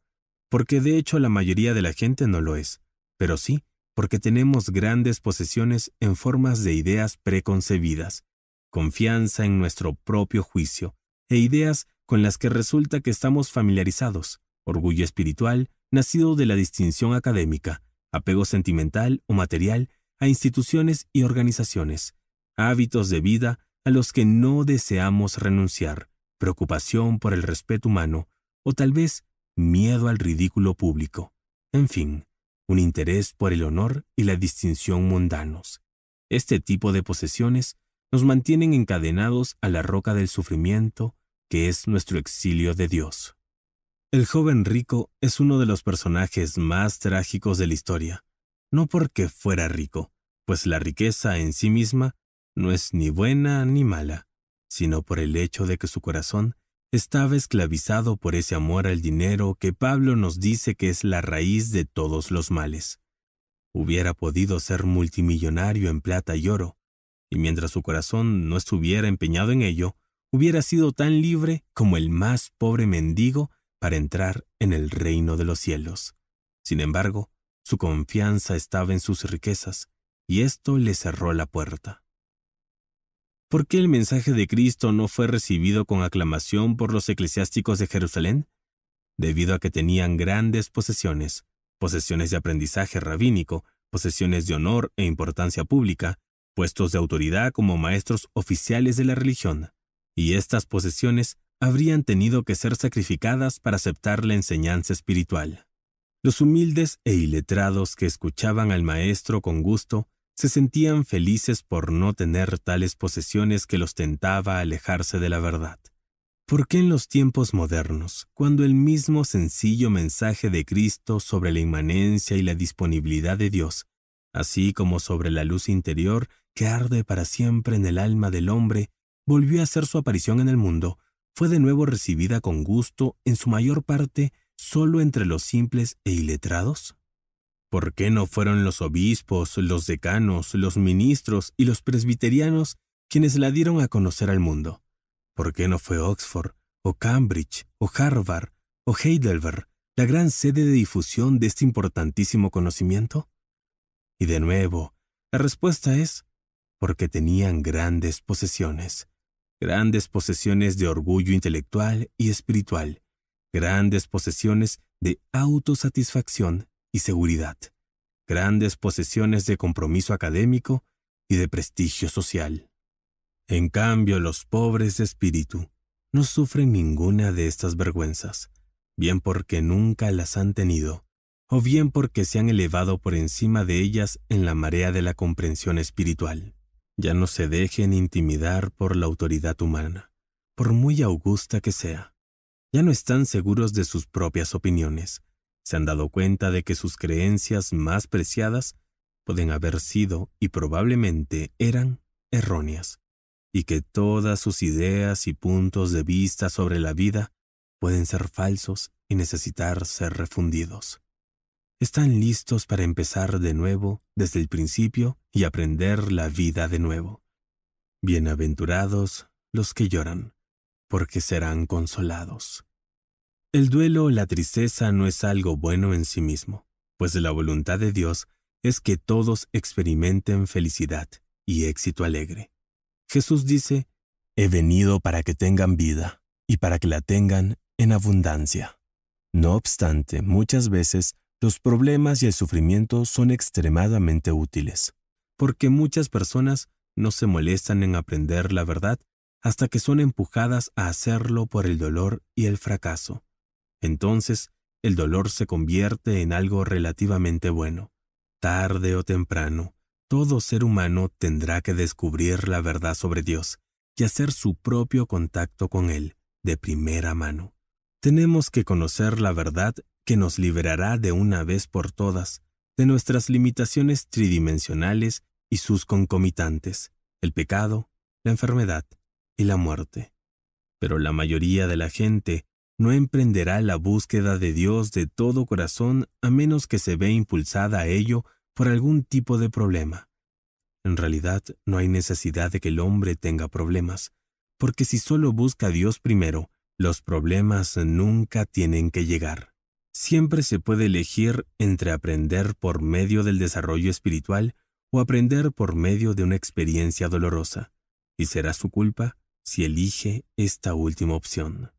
porque de hecho la mayoría de la gente no lo es, pero sí porque tenemos grandes posesiones en formas de ideas preconcebidas, confianza en nuestro propio juicio e ideas con las que resulta que estamos familiarizados, orgullo espiritual, nacido de la distinción académica, apego sentimental o material a instituciones y organizaciones, hábitos de vida a los que no deseamos renunciar, preocupación por el respeto humano o tal vez miedo al ridículo público. En fin, un interés por el honor y la distinción mundanos. Este tipo de posesiones nos mantienen encadenados a la roca del sufrimiento que es nuestro exilio de Dios. El joven rico es uno de los personajes más trágicos de la historia, no porque fuera rico, pues la riqueza en sí misma no es ni buena ni mala, sino por el hecho de que su corazón estaba esclavizado por ese amor al dinero que Pablo nos dice que es la raíz de todos los males. Hubiera podido ser multimillonario en plata y oro, y mientras su corazón no estuviera empeñado en ello, hubiera sido tan libre como el más pobre mendigo para entrar en el reino de los cielos. Sin embargo, su confianza estaba en sus riquezas, y esto le cerró la puerta. ¿Por qué el mensaje de Cristo no fue recibido con aclamación por los eclesiásticos de Jerusalén? Debido a que tenían grandes posesiones, posesiones de aprendizaje rabínico, posesiones de honor e importancia pública, puestos de autoridad como maestros oficiales de la religión, y estas posesiones habrían tenido que ser sacrificadas para aceptar la enseñanza espiritual. Los humildes e iletrados que escuchaban al maestro con gusto se sentían felices por no tener tales posesiones que los tentaba alejarse de la verdad. ¿Por qué en los tiempos modernos, cuando el mismo sencillo mensaje de Cristo sobre la inmanencia y la disponibilidad de Dios, así como sobre la luz interior que arde para siempre en el alma del hombre, volvió a hacer su aparición en el mundo, fue de nuevo recibida con gusto, en su mayor parte, solo entre los simples e iletrados? ¿Por qué no fueron los obispos, los decanos, los ministros y los presbiterianos quienes la dieron a conocer al mundo? ¿Por qué no fue Oxford, o Cambridge, o Harvard, o Heidelberg, la gran sede de difusión de este importantísimo conocimiento? Y de nuevo, la respuesta es porque tenían grandes posesiones, grandes posesiones de orgullo intelectual y espiritual, grandes posesiones de autosatisfacción y seguridad, grandes posesiones de compromiso académico y de prestigio social. En cambio, los pobres de espíritu no sufren ninguna de estas vergüenzas, bien porque nunca las han tenido, o bien porque se han elevado por encima de ellas en la marea de la comprensión espiritual. Ya no se dejen intimidar por la autoridad humana, por muy augusta que sea. Ya no están seguros de sus propias opiniones. Se han dado cuenta de que sus creencias más preciadas pueden haber sido y probablemente eran erróneas, y que todas sus ideas y puntos de vista sobre la vida pueden ser falsos y necesitar ser refundidos están listos para empezar de nuevo desde el principio y aprender la vida de nuevo. Bienaventurados los que lloran, porque serán consolados. El duelo o la tristeza no es algo bueno en sí mismo, pues la voluntad de Dios es que todos experimenten felicidad y éxito alegre. Jesús dice, He venido para que tengan vida y para que la tengan en abundancia. No obstante, muchas veces los problemas y el sufrimiento son extremadamente útiles, porque muchas personas no se molestan en aprender la verdad hasta que son empujadas a hacerlo por el dolor y el fracaso. Entonces, el dolor se convierte en algo relativamente bueno. Tarde o temprano, todo ser humano tendrá que descubrir la verdad sobre Dios y hacer su propio contacto con Él de primera mano. Tenemos que conocer la verdad que nos liberará de una vez por todas de nuestras limitaciones tridimensionales y sus concomitantes, el pecado, la enfermedad y la muerte. Pero la mayoría de la gente no emprenderá la búsqueda de Dios de todo corazón a menos que se ve impulsada a ello por algún tipo de problema. En realidad, no hay necesidad de que el hombre tenga problemas, porque si solo busca a Dios primero, los problemas nunca tienen que llegar. Siempre se puede elegir entre aprender por medio del desarrollo espiritual o aprender por medio de una experiencia dolorosa, y será su culpa si elige esta última opción.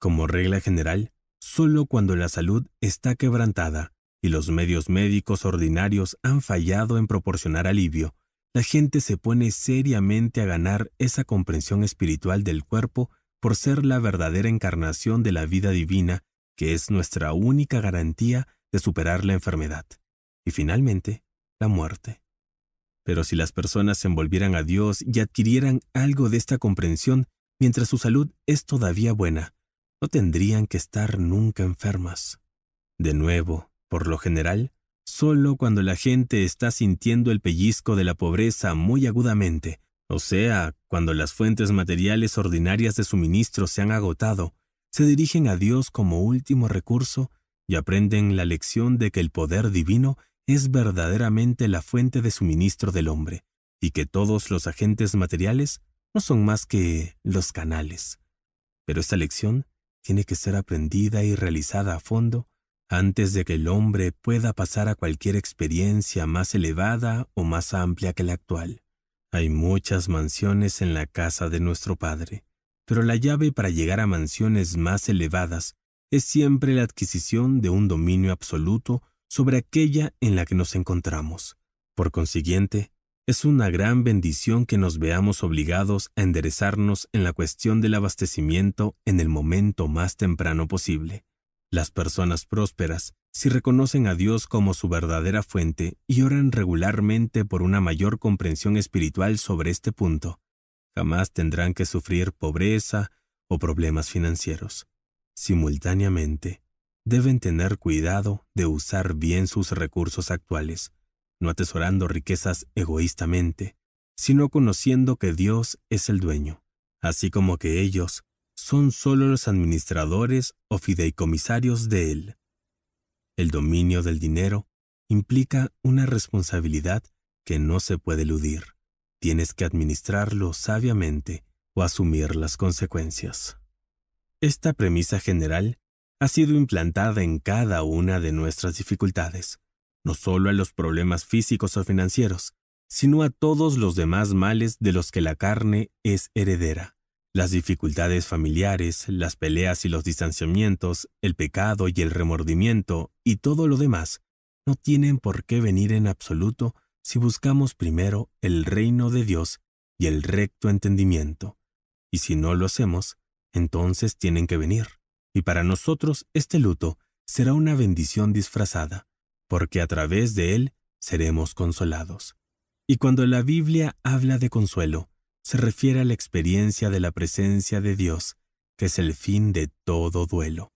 Como regla general, solo cuando la salud está quebrantada y los medios médicos ordinarios han fallado en proporcionar alivio, la gente se pone seriamente a ganar esa comprensión espiritual del cuerpo por ser la verdadera encarnación de la vida divina que es nuestra única garantía de superar la enfermedad y finalmente la muerte. Pero si las personas se envolvieran a Dios y adquirieran algo de esta comprensión mientras su salud es todavía buena, no tendrían que estar nunca enfermas. De nuevo, por lo general, solo cuando la gente está sintiendo el pellizco de la pobreza muy agudamente, o sea, cuando las fuentes materiales ordinarias de suministro se han agotado se dirigen a Dios como último recurso y aprenden la lección de que el poder divino es verdaderamente la fuente de suministro del hombre, y que todos los agentes materiales no son más que los canales. Pero esta lección tiene que ser aprendida y realizada a fondo antes de que el hombre pueda pasar a cualquier experiencia más elevada o más amplia que la actual. Hay muchas mansiones en la casa de nuestro Padre, pero la llave para llegar a mansiones más elevadas es siempre la adquisición de un dominio absoluto sobre aquella en la que nos encontramos. Por consiguiente, es una gran bendición que nos veamos obligados a enderezarnos en la cuestión del abastecimiento en el momento más temprano posible. Las personas prósperas, si reconocen a Dios como su verdadera fuente y oran regularmente por una mayor comprensión espiritual sobre este punto, Jamás tendrán que sufrir pobreza o problemas financieros. Simultáneamente, deben tener cuidado de usar bien sus recursos actuales, no atesorando riquezas egoístamente, sino conociendo que Dios es el dueño, así como que ellos son solo los administradores o fideicomisarios de él. El dominio del dinero implica una responsabilidad que no se puede eludir. Tienes que administrarlo sabiamente o asumir las consecuencias. Esta premisa general ha sido implantada en cada una de nuestras dificultades, no solo a los problemas físicos o financieros, sino a todos los demás males de los que la carne es heredera. Las dificultades familiares, las peleas y los distanciamientos, el pecado y el remordimiento y todo lo demás no tienen por qué venir en absoluto si buscamos primero el reino de Dios y el recto entendimiento. Y si no lo hacemos, entonces tienen que venir. Y para nosotros este luto será una bendición disfrazada, porque a través de él seremos consolados. Y cuando la Biblia habla de consuelo, se refiere a la experiencia de la presencia de Dios, que es el fin de todo duelo.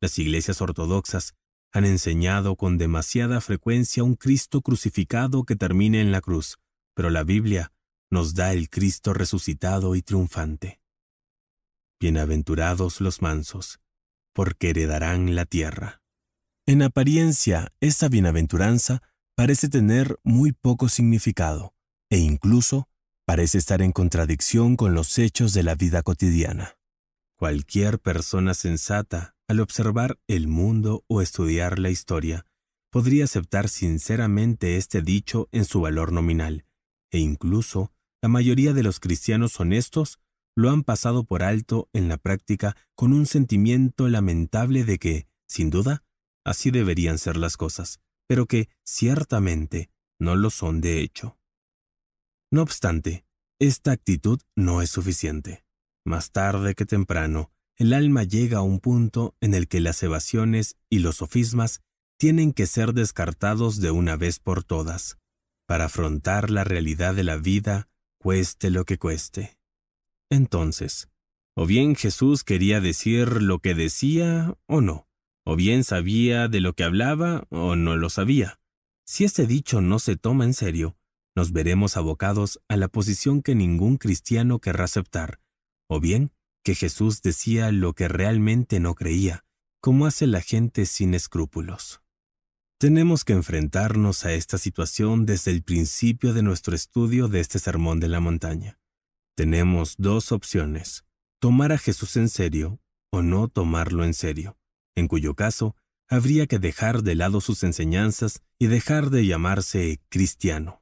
Las iglesias ortodoxas han enseñado con demasiada frecuencia un Cristo crucificado que termine en la cruz, pero la Biblia nos da el Cristo resucitado y triunfante. Bienaventurados los mansos, porque heredarán la tierra. En apariencia, esta bienaventuranza parece tener muy poco significado e incluso parece estar en contradicción con los hechos de la vida cotidiana. Cualquier persona sensata al observar el mundo o estudiar la historia, podría aceptar sinceramente este dicho en su valor nominal, e incluso la mayoría de los cristianos honestos lo han pasado por alto en la práctica con un sentimiento lamentable de que, sin duda, así deberían ser las cosas, pero que ciertamente no lo son de hecho. No obstante, esta actitud no es suficiente. Más tarde que temprano, el alma llega a un punto en el que las evasiones y los sofismas tienen que ser descartados de una vez por todas, para afrontar la realidad de la vida, cueste lo que cueste. Entonces, o bien Jesús quería decir lo que decía o no, o bien sabía de lo que hablaba o no lo sabía. Si este dicho no se toma en serio, nos veremos abocados a la posición que ningún cristiano querrá aceptar, o bien que Jesús decía lo que realmente no creía, como hace la gente sin escrúpulos. Tenemos que enfrentarnos a esta situación desde el principio de nuestro estudio de este Sermón de la Montaña. Tenemos dos opciones, tomar a Jesús en serio o no tomarlo en serio, en cuyo caso habría que dejar de lado sus enseñanzas y dejar de llamarse cristiano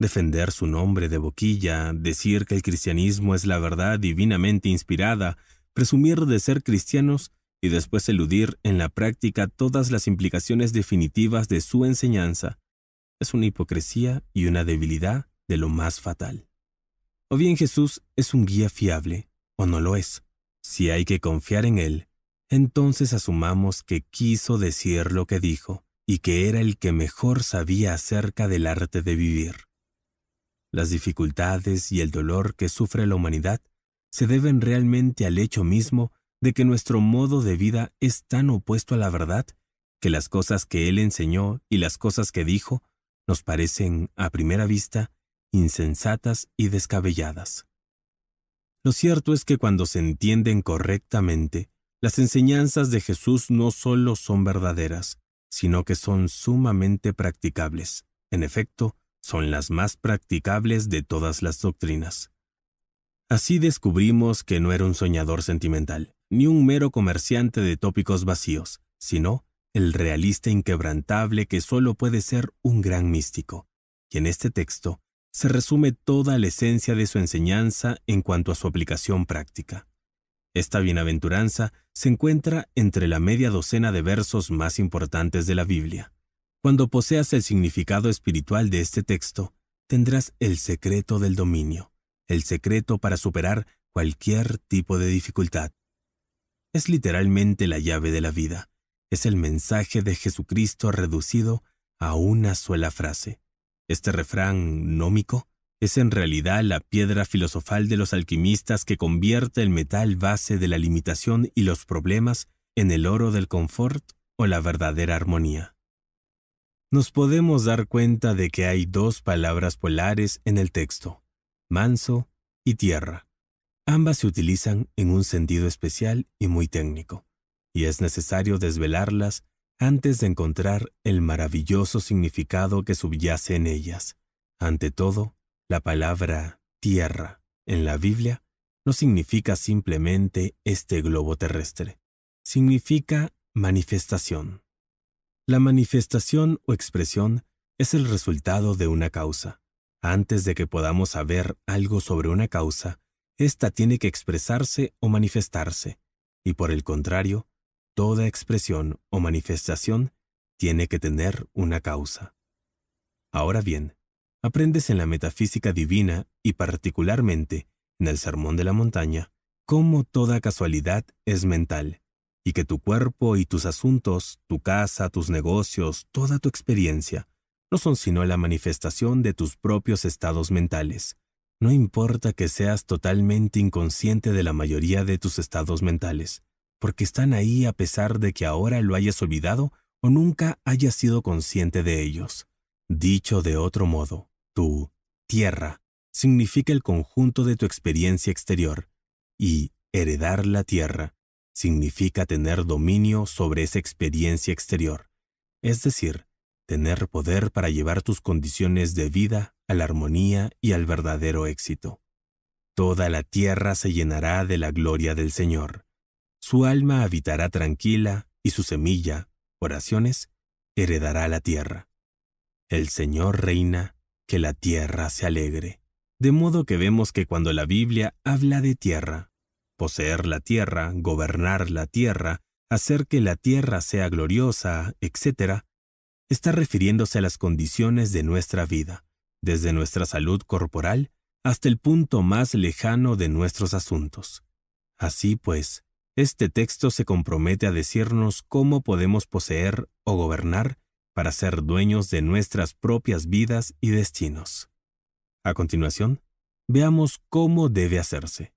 defender su nombre de boquilla, decir que el cristianismo es la verdad divinamente inspirada, presumir de ser cristianos y después eludir en la práctica todas las implicaciones definitivas de su enseñanza, es una hipocresía y una debilidad de lo más fatal. O bien Jesús es un guía fiable, o no lo es. Si hay que confiar en Él, entonces asumamos que quiso decir lo que dijo y que era el que mejor sabía acerca del arte de vivir. Las dificultades y el dolor que sufre la humanidad se deben realmente al hecho mismo de que nuestro modo de vida es tan opuesto a la verdad que las cosas que él enseñó y las cosas que dijo nos parecen, a primera vista, insensatas y descabelladas. Lo cierto es que cuando se entienden correctamente, las enseñanzas de Jesús no solo son verdaderas, sino que son sumamente practicables. En efecto, son las más practicables de todas las doctrinas. Así descubrimos que no era un soñador sentimental, ni un mero comerciante de tópicos vacíos, sino el realista inquebrantable que solo puede ser un gran místico. Y en este texto se resume toda la esencia de su enseñanza en cuanto a su aplicación práctica. Esta bienaventuranza se encuentra entre la media docena de versos más importantes de la Biblia. Cuando poseas el significado espiritual de este texto, tendrás el secreto del dominio, el secreto para superar cualquier tipo de dificultad. Es literalmente la llave de la vida, es el mensaje de Jesucristo reducido a una sola frase. Este refrán nómico es en realidad la piedra filosofal de los alquimistas que convierte el metal base de la limitación y los problemas en el oro del confort o la verdadera armonía nos podemos dar cuenta de que hay dos palabras polares en el texto, manso y tierra. Ambas se utilizan en un sentido especial y muy técnico, y es necesario desvelarlas antes de encontrar el maravilloso significado que subyace en ellas. Ante todo, la palabra tierra en la Biblia no significa simplemente este globo terrestre, significa manifestación. La manifestación o expresión es el resultado de una causa. Antes de que podamos saber algo sobre una causa, ésta tiene que expresarse o manifestarse, y por el contrario, toda expresión o manifestación tiene que tener una causa. Ahora bien, aprendes en la metafísica divina y particularmente en el Sermón de la Montaña cómo toda casualidad es mental y que tu cuerpo y tus asuntos, tu casa, tus negocios, toda tu experiencia, no son sino la manifestación de tus propios estados mentales. No importa que seas totalmente inconsciente de la mayoría de tus estados mentales, porque están ahí a pesar de que ahora lo hayas olvidado o nunca hayas sido consciente de ellos. Dicho de otro modo, tu tierra significa el conjunto de tu experiencia exterior y heredar la tierra significa tener dominio sobre esa experiencia exterior, es decir, tener poder para llevar tus condiciones de vida a la armonía y al verdadero éxito. Toda la tierra se llenará de la gloria del Señor. Su alma habitará tranquila y su semilla, oraciones, heredará la tierra. El Señor reina, que la tierra se alegre. De modo que vemos que cuando la Biblia habla de tierra, poseer la tierra, gobernar la tierra, hacer que la tierra sea gloriosa, etc., está refiriéndose a las condiciones de nuestra vida, desde nuestra salud corporal hasta el punto más lejano de nuestros asuntos. Así pues, este texto se compromete a decirnos cómo podemos poseer o gobernar para ser dueños de nuestras propias vidas y destinos. A continuación, veamos cómo debe hacerse.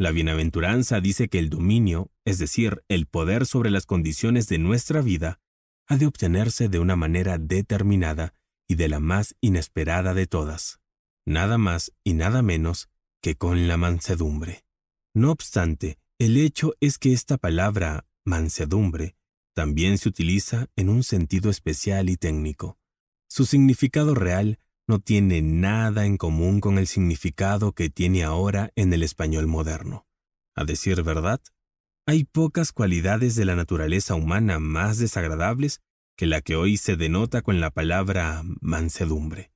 La bienaventuranza dice que el dominio, es decir, el poder sobre las condiciones de nuestra vida, ha de obtenerse de una manera determinada y de la más inesperada de todas, nada más y nada menos que con la mansedumbre. No obstante, el hecho es que esta palabra mansedumbre también se utiliza en un sentido especial y técnico. Su significado real no tiene nada en común con el significado que tiene ahora en el español moderno. A decir verdad, hay pocas cualidades de la naturaleza humana más desagradables que la que hoy se denota con la palabra mansedumbre.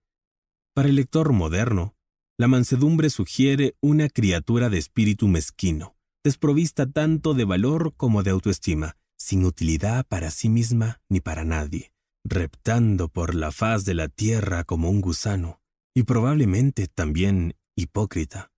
Para el lector moderno, la mansedumbre sugiere una criatura de espíritu mezquino, desprovista tanto de valor como de autoestima, sin utilidad para sí misma ni para nadie reptando por la faz de la tierra como un gusano, y probablemente también hipócrita.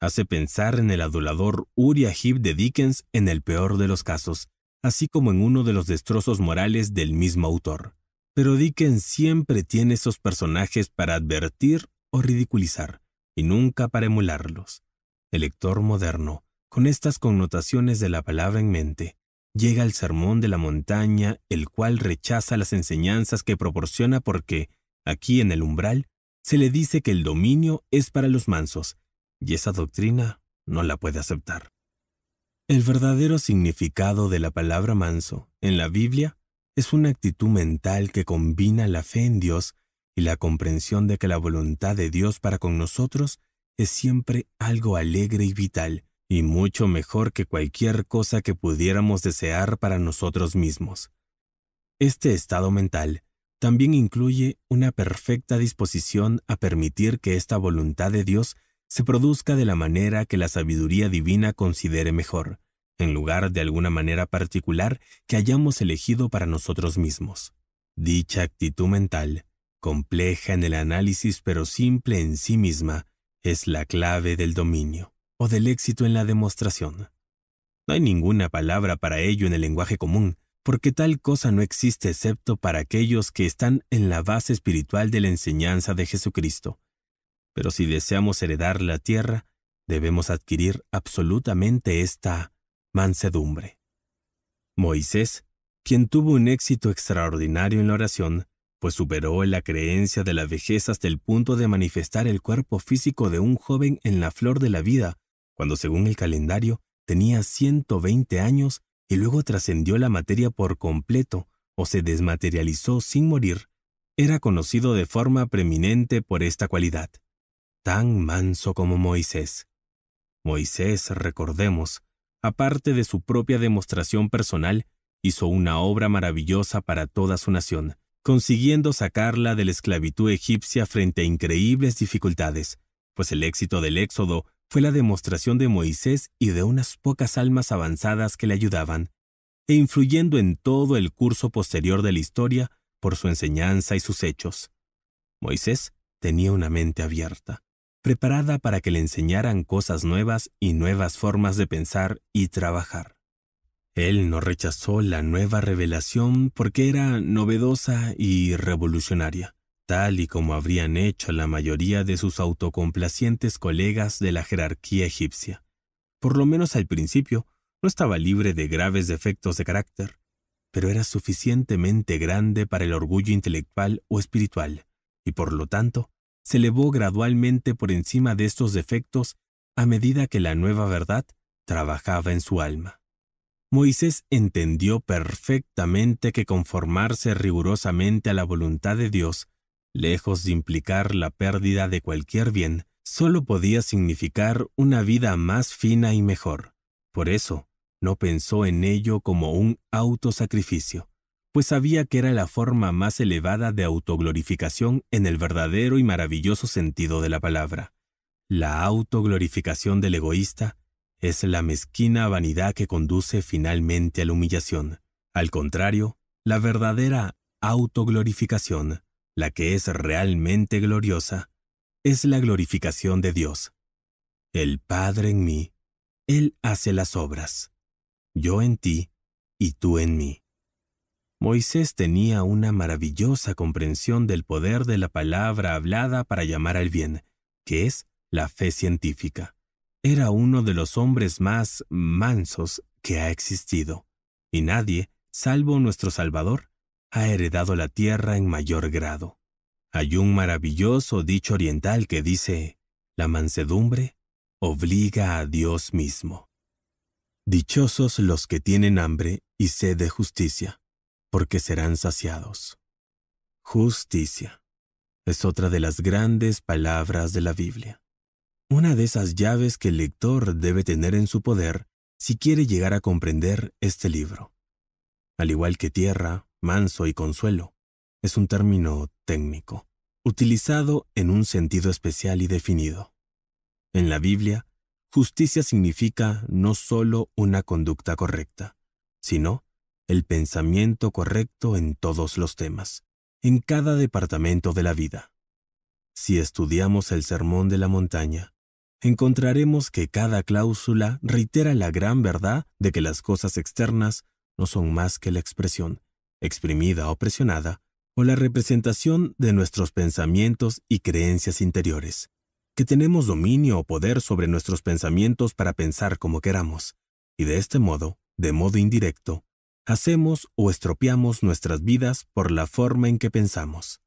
Hace pensar en el adulador Uriah Heep de Dickens en el peor de los casos, así como en uno de los destrozos morales del mismo autor. Pero Dickens siempre tiene esos personajes para advertir o ridiculizar, y nunca para emularlos. El lector moderno, con estas connotaciones de la palabra en mente, llega el sermón de la montaña, el cual rechaza las enseñanzas que proporciona porque, aquí en el umbral, se le dice que el dominio es para los mansos, y esa doctrina no la puede aceptar. El verdadero significado de la palabra manso en la Biblia es una actitud mental que combina la fe en Dios y la comprensión de que la voluntad de Dios para con nosotros es siempre algo alegre y vital, y mucho mejor que cualquier cosa que pudiéramos desear para nosotros mismos. Este estado mental también incluye una perfecta disposición a permitir que esta voluntad de Dios se produzca de la manera que la sabiduría divina considere mejor, en lugar de alguna manera particular que hayamos elegido para nosotros mismos. Dicha actitud mental, compleja en el análisis pero simple en sí misma, es la clave del dominio o del éxito en la demostración. No hay ninguna palabra para ello en el lenguaje común, porque tal cosa no existe excepto para aquellos que están en la base espiritual de la enseñanza de Jesucristo. Pero si deseamos heredar la tierra, debemos adquirir absolutamente esta mansedumbre. Moisés, quien tuvo un éxito extraordinario en la oración, pues superó la creencia de la vejez hasta el punto de manifestar el cuerpo físico de un joven en la flor de la vida, cuando según el calendario tenía 120 años y luego trascendió la materia por completo o se desmaterializó sin morir, era conocido de forma preeminente por esta cualidad, tan manso como Moisés. Moisés, recordemos, aparte de su propia demostración personal, hizo una obra maravillosa para toda su nación, consiguiendo sacarla de la esclavitud egipcia frente a increíbles dificultades, pues el éxito del Éxodo fue la demostración de Moisés y de unas pocas almas avanzadas que le ayudaban, e influyendo en todo el curso posterior de la historia por su enseñanza y sus hechos. Moisés tenía una mente abierta, preparada para que le enseñaran cosas nuevas y nuevas formas de pensar y trabajar. Él no rechazó la nueva revelación porque era novedosa y revolucionaria tal y como habrían hecho la mayoría de sus autocomplacientes colegas de la jerarquía egipcia. Por lo menos al principio, no estaba libre de graves defectos de carácter, pero era suficientemente grande para el orgullo intelectual o espiritual, y por lo tanto, se elevó gradualmente por encima de estos defectos a medida que la nueva verdad trabajaba en su alma. Moisés entendió perfectamente que conformarse rigurosamente a la voluntad de Dios lejos de implicar la pérdida de cualquier bien, solo podía significar una vida más fina y mejor. Por eso, no pensó en ello como un autosacrificio, pues sabía que era la forma más elevada de autoglorificación en el verdadero y maravilloso sentido de la palabra. La autoglorificación del egoísta es la mezquina vanidad que conduce finalmente a la humillación. Al contrario, la verdadera autoglorificación la que es realmente gloriosa es la glorificación de Dios. El Padre en mí, Él hace las obras. Yo en ti y tú en mí. Moisés tenía una maravillosa comprensión del poder de la palabra hablada para llamar al bien, que es la fe científica. Era uno de los hombres más mansos que ha existido, y nadie, salvo nuestro Salvador, ha heredado la tierra en mayor grado. Hay un maravilloso dicho oriental que dice, la mansedumbre obliga a Dios mismo. Dichosos los que tienen hambre y sed de justicia, porque serán saciados. Justicia es otra de las grandes palabras de la Biblia. Una de esas llaves que el lector debe tener en su poder si quiere llegar a comprender este libro. Al igual que tierra, manso y consuelo. Es un término técnico, utilizado en un sentido especial y definido. En la Biblia, justicia significa no solo una conducta correcta, sino el pensamiento correcto en todos los temas, en cada departamento de la vida. Si estudiamos el Sermón de la Montaña, encontraremos que cada cláusula reitera la gran verdad de que las cosas externas no son más que la expresión exprimida o presionada, o la representación de nuestros pensamientos y creencias interiores, que tenemos dominio o poder sobre nuestros pensamientos para pensar como queramos, y de este modo, de modo indirecto, hacemos o estropeamos nuestras vidas por la forma en que pensamos.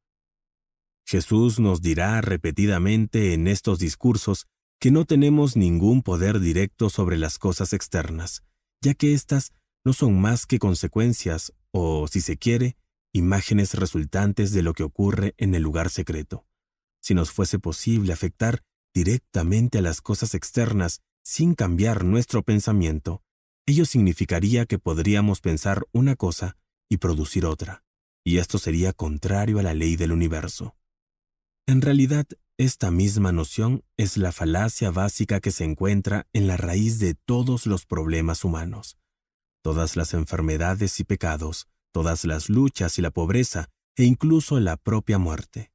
Jesús nos dirá repetidamente en estos discursos que no tenemos ningún poder directo sobre las cosas externas, ya que éstas no son más que consecuencias o, si se quiere, imágenes resultantes de lo que ocurre en el lugar secreto. Si nos fuese posible afectar directamente a las cosas externas sin cambiar nuestro pensamiento, ello significaría que podríamos pensar una cosa y producir otra, y esto sería contrario a la ley del universo. En realidad, esta misma noción es la falacia básica que se encuentra en la raíz de todos los problemas humanos todas las enfermedades y pecados, todas las luchas y la pobreza, e incluso la propia muerte.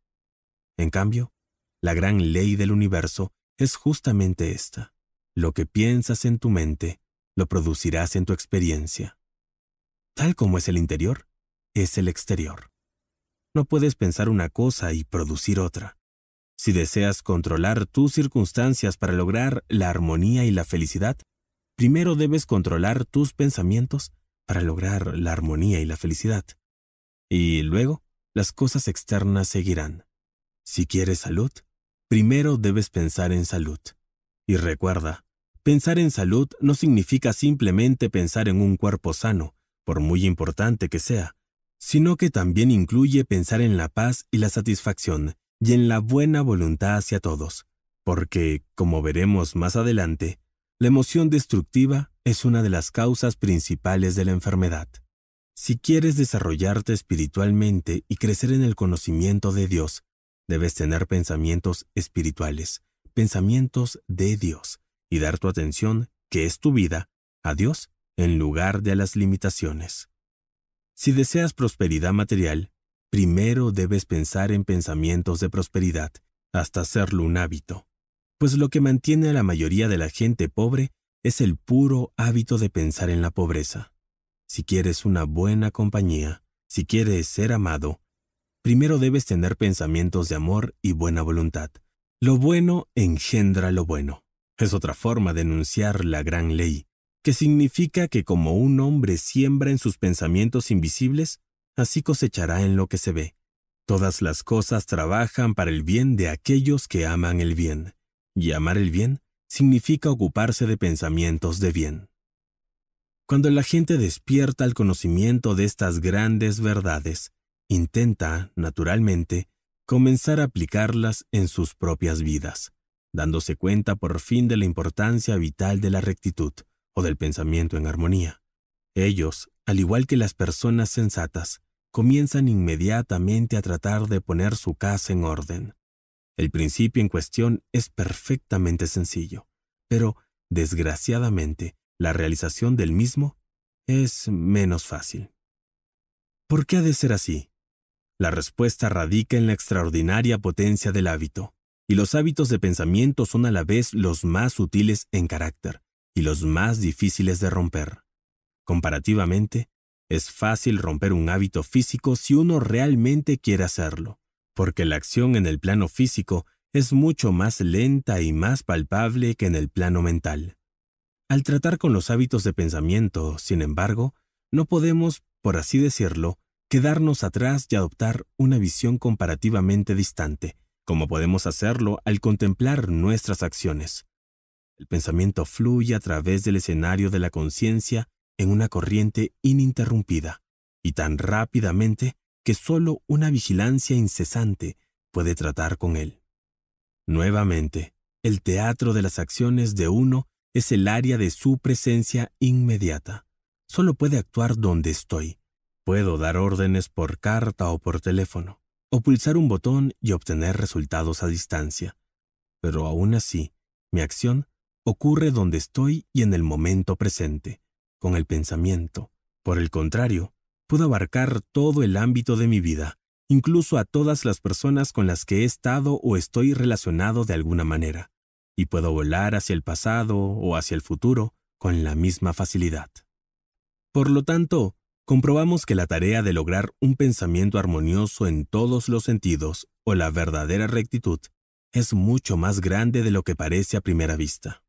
En cambio, la gran ley del universo es justamente esta. Lo que piensas en tu mente, lo producirás en tu experiencia. Tal como es el interior, es el exterior. No puedes pensar una cosa y producir otra. Si deseas controlar tus circunstancias para lograr la armonía y la felicidad, primero debes controlar tus pensamientos para lograr la armonía y la felicidad. Y luego, las cosas externas seguirán. Si quieres salud, primero debes pensar en salud. Y recuerda, pensar en salud no significa simplemente pensar en un cuerpo sano, por muy importante que sea, sino que también incluye pensar en la paz y la satisfacción y en la buena voluntad hacia todos, porque, como veremos más adelante, la emoción destructiva es una de las causas principales de la enfermedad. Si quieres desarrollarte espiritualmente y crecer en el conocimiento de Dios, debes tener pensamientos espirituales, pensamientos de Dios, y dar tu atención, que es tu vida, a Dios en lugar de a las limitaciones. Si deseas prosperidad material, primero debes pensar en pensamientos de prosperidad, hasta hacerlo un hábito pues lo que mantiene a la mayoría de la gente pobre es el puro hábito de pensar en la pobreza. Si quieres una buena compañía, si quieres ser amado, primero debes tener pensamientos de amor y buena voluntad. Lo bueno engendra lo bueno. Es otra forma de enunciar la gran ley, que significa que como un hombre siembra en sus pensamientos invisibles, así cosechará en lo que se ve. Todas las cosas trabajan para el bien de aquellos que aman el bien y amar el bien significa ocuparse de pensamientos de bien. Cuando la gente despierta al conocimiento de estas grandes verdades, intenta, naturalmente, comenzar a aplicarlas en sus propias vidas, dándose cuenta por fin de la importancia vital de la rectitud o del pensamiento en armonía. Ellos, al igual que las personas sensatas, comienzan inmediatamente a tratar de poner su casa en orden, el principio en cuestión es perfectamente sencillo, pero, desgraciadamente, la realización del mismo es menos fácil. ¿Por qué ha de ser así? La respuesta radica en la extraordinaria potencia del hábito, y los hábitos de pensamiento son a la vez los más sutiles en carácter y los más difíciles de romper. Comparativamente, es fácil romper un hábito físico si uno realmente quiere hacerlo, porque la acción en el plano físico es mucho más lenta y más palpable que en el plano mental. Al tratar con los hábitos de pensamiento, sin embargo, no podemos, por así decirlo, quedarnos atrás y adoptar una visión comparativamente distante, como podemos hacerlo al contemplar nuestras acciones. El pensamiento fluye a través del escenario de la conciencia en una corriente ininterrumpida, y tan rápidamente que solo una vigilancia incesante puede tratar con él. Nuevamente, el teatro de las acciones de uno es el área de su presencia inmediata. Solo puede actuar donde estoy. Puedo dar órdenes por carta o por teléfono, o pulsar un botón y obtener resultados a distancia. Pero aún así, mi acción ocurre donde estoy y en el momento presente, con el pensamiento. Por el contrario, puedo abarcar todo el ámbito de mi vida, incluso a todas las personas con las que he estado o estoy relacionado de alguna manera, y puedo volar hacia el pasado o hacia el futuro con la misma facilidad. Por lo tanto, comprobamos que la tarea de lograr un pensamiento armonioso en todos los sentidos o la verdadera rectitud es mucho más grande de lo que parece a primera vista.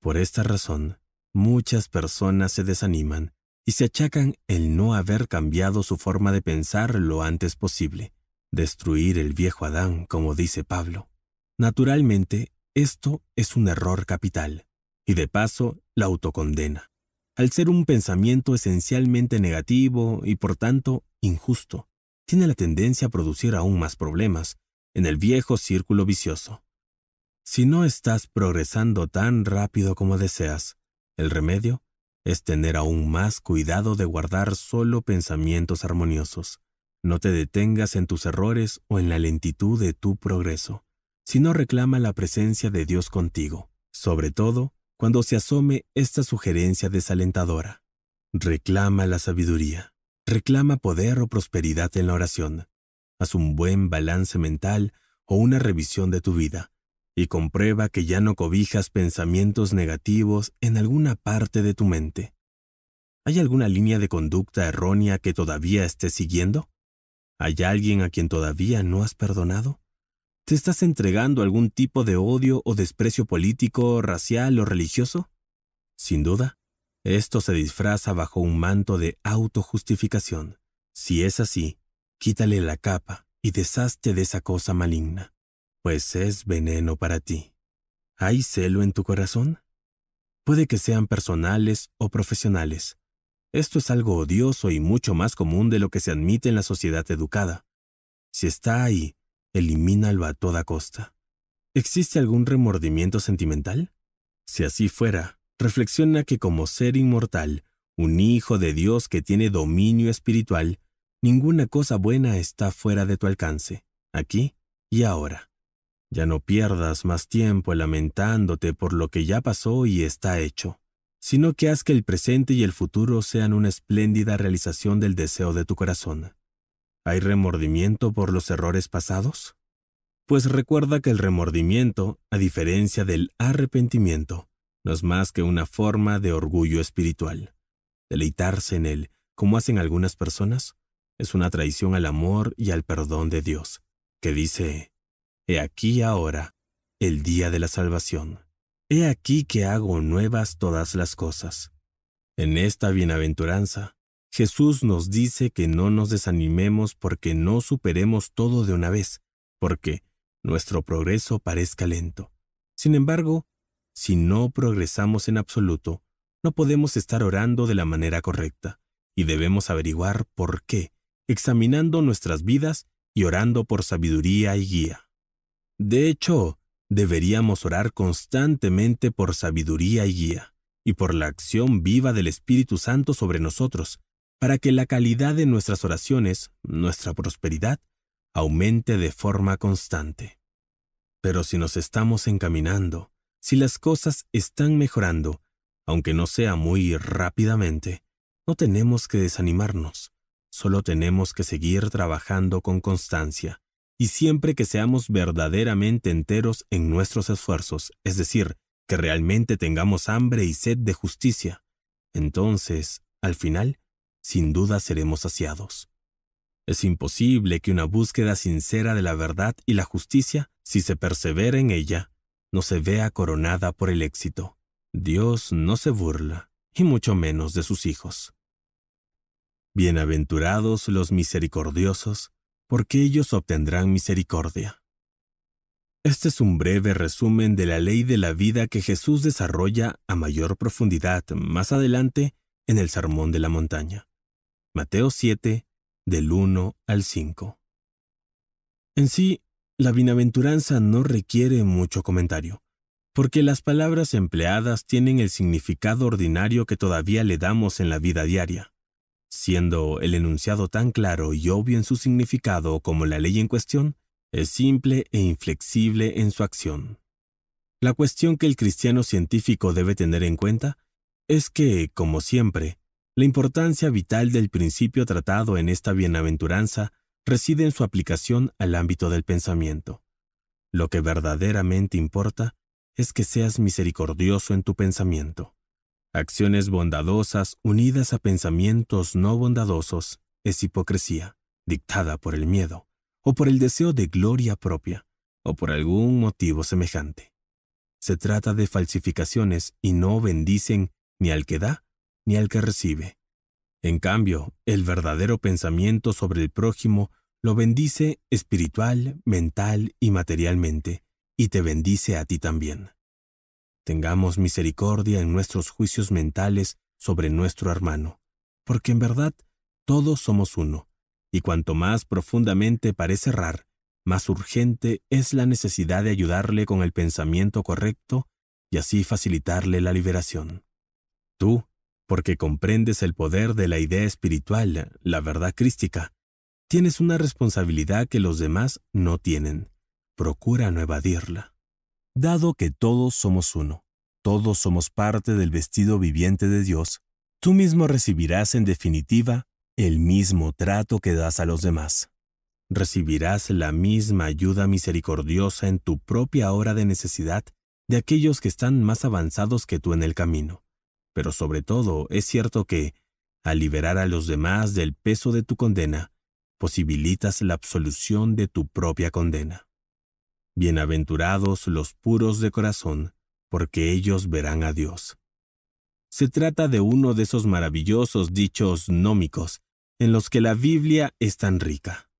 Por esta razón, muchas personas se desaniman y se achacan el no haber cambiado su forma de pensar lo antes posible, destruir el viejo Adán, como dice Pablo. Naturalmente, esto es un error capital, y de paso la autocondena, al ser un pensamiento esencialmente negativo y por tanto injusto. Tiene la tendencia a producir aún más problemas en el viejo círculo vicioso. Si no estás progresando tan rápido como deseas, el remedio es tener aún más cuidado de guardar solo pensamientos armoniosos. No te detengas en tus errores o en la lentitud de tu progreso, sino reclama la presencia de Dios contigo, sobre todo cuando se asome esta sugerencia desalentadora. Reclama la sabiduría, reclama poder o prosperidad en la oración. Haz un buen balance mental o una revisión de tu vida y comprueba que ya no cobijas pensamientos negativos en alguna parte de tu mente. ¿Hay alguna línea de conducta errónea que todavía estés siguiendo? ¿Hay alguien a quien todavía no has perdonado? ¿Te estás entregando algún tipo de odio o desprecio político, racial o religioso? Sin duda, esto se disfraza bajo un manto de autojustificación. Si es así, quítale la capa y deshazte de esa cosa maligna. Pues, es veneno para ti. ¿Hay celo en tu corazón? Puede que sean personales o profesionales. Esto es algo odioso y mucho más común de lo que se admite en la sociedad educada. Si está ahí, elimínalo a toda costa. ¿Existe algún remordimiento sentimental? Si así fuera, reflexiona que como ser inmortal, un hijo de Dios que tiene dominio espiritual, ninguna cosa buena está fuera de tu alcance, aquí y ahora. Ya no pierdas más tiempo lamentándote por lo que ya pasó y está hecho, sino que haz que el presente y el futuro sean una espléndida realización del deseo de tu corazón. ¿Hay remordimiento por los errores pasados? Pues recuerda que el remordimiento, a diferencia del arrepentimiento, no es más que una forma de orgullo espiritual. Deleitarse en él, como hacen algunas personas, es una traición al amor y al perdón de Dios, que dice, He aquí ahora, el día de la salvación. He aquí que hago nuevas todas las cosas. En esta bienaventuranza, Jesús nos dice que no nos desanimemos porque no superemos todo de una vez, porque nuestro progreso parezca lento. Sin embargo, si no progresamos en absoluto, no podemos estar orando de la manera correcta, y debemos averiguar por qué, examinando nuestras vidas y orando por sabiduría y guía. De hecho, deberíamos orar constantemente por sabiduría y guía, y por la acción viva del Espíritu Santo sobre nosotros, para que la calidad de nuestras oraciones, nuestra prosperidad, aumente de forma constante. Pero si nos estamos encaminando, si las cosas están mejorando, aunque no sea muy rápidamente, no tenemos que desanimarnos, solo tenemos que seguir trabajando con constancia, y siempre que seamos verdaderamente enteros en nuestros esfuerzos, es decir, que realmente tengamos hambre y sed de justicia, entonces, al final, sin duda seremos saciados. Es imposible que una búsqueda sincera de la verdad y la justicia, si se persevera en ella, no se vea coronada por el éxito. Dios no se burla, y mucho menos de sus hijos. Bienaventurados los misericordiosos, porque ellos obtendrán misericordia. Este es un breve resumen de la ley de la vida que Jesús desarrolla a mayor profundidad más adelante en el Sermón de la Montaña. Mateo 7, del 1 al 5. En sí, la bienaventuranza no requiere mucho comentario, porque las palabras empleadas tienen el significado ordinario que todavía le damos en la vida diaria. Siendo el enunciado tan claro y obvio en su significado como la ley en cuestión, es simple e inflexible en su acción. La cuestión que el cristiano científico debe tener en cuenta es que, como siempre, la importancia vital del principio tratado en esta bienaventuranza reside en su aplicación al ámbito del pensamiento. Lo que verdaderamente importa es que seas misericordioso en tu pensamiento. Acciones bondadosas unidas a pensamientos no bondadosos es hipocresía, dictada por el miedo, o por el deseo de gloria propia, o por algún motivo semejante. Se trata de falsificaciones y no bendicen ni al que da ni al que recibe. En cambio, el verdadero pensamiento sobre el prójimo lo bendice espiritual, mental y materialmente, y te bendice a ti también. Tengamos misericordia en nuestros juicios mentales sobre nuestro hermano, porque en verdad todos somos uno, y cuanto más profundamente parece errar, más urgente es la necesidad de ayudarle con el pensamiento correcto y así facilitarle la liberación. Tú, porque comprendes el poder de la idea espiritual, la verdad crística, tienes una responsabilidad que los demás no tienen. Procura no evadirla. Dado que todos somos uno, todos somos parte del vestido viviente de Dios, tú mismo recibirás en definitiva el mismo trato que das a los demás. Recibirás la misma ayuda misericordiosa en tu propia hora de necesidad de aquellos que están más avanzados que tú en el camino. Pero sobre todo es cierto que, al liberar a los demás del peso de tu condena, posibilitas la absolución de tu propia condena. Bienaventurados los puros de corazón, porque ellos verán a Dios. Se trata de uno de esos maravillosos dichos nómicos en los que la Biblia es tan rica.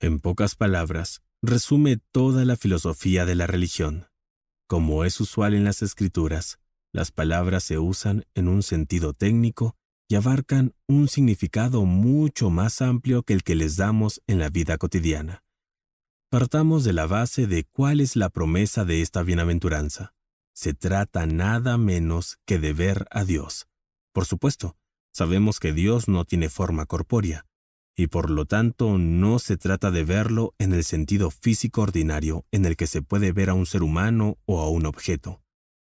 En pocas palabras, resume toda la filosofía de la religión. Como es usual en las escrituras, las palabras se usan en un sentido técnico y abarcan un significado mucho más amplio que el que les damos en la vida cotidiana. Partamos de la base de cuál es la promesa de esta bienaventuranza. Se trata nada menos que de ver a Dios. Por supuesto, sabemos que Dios no tiene forma corpórea, y por lo tanto no se trata de verlo en el sentido físico ordinario en el que se puede ver a un ser humano o a un objeto.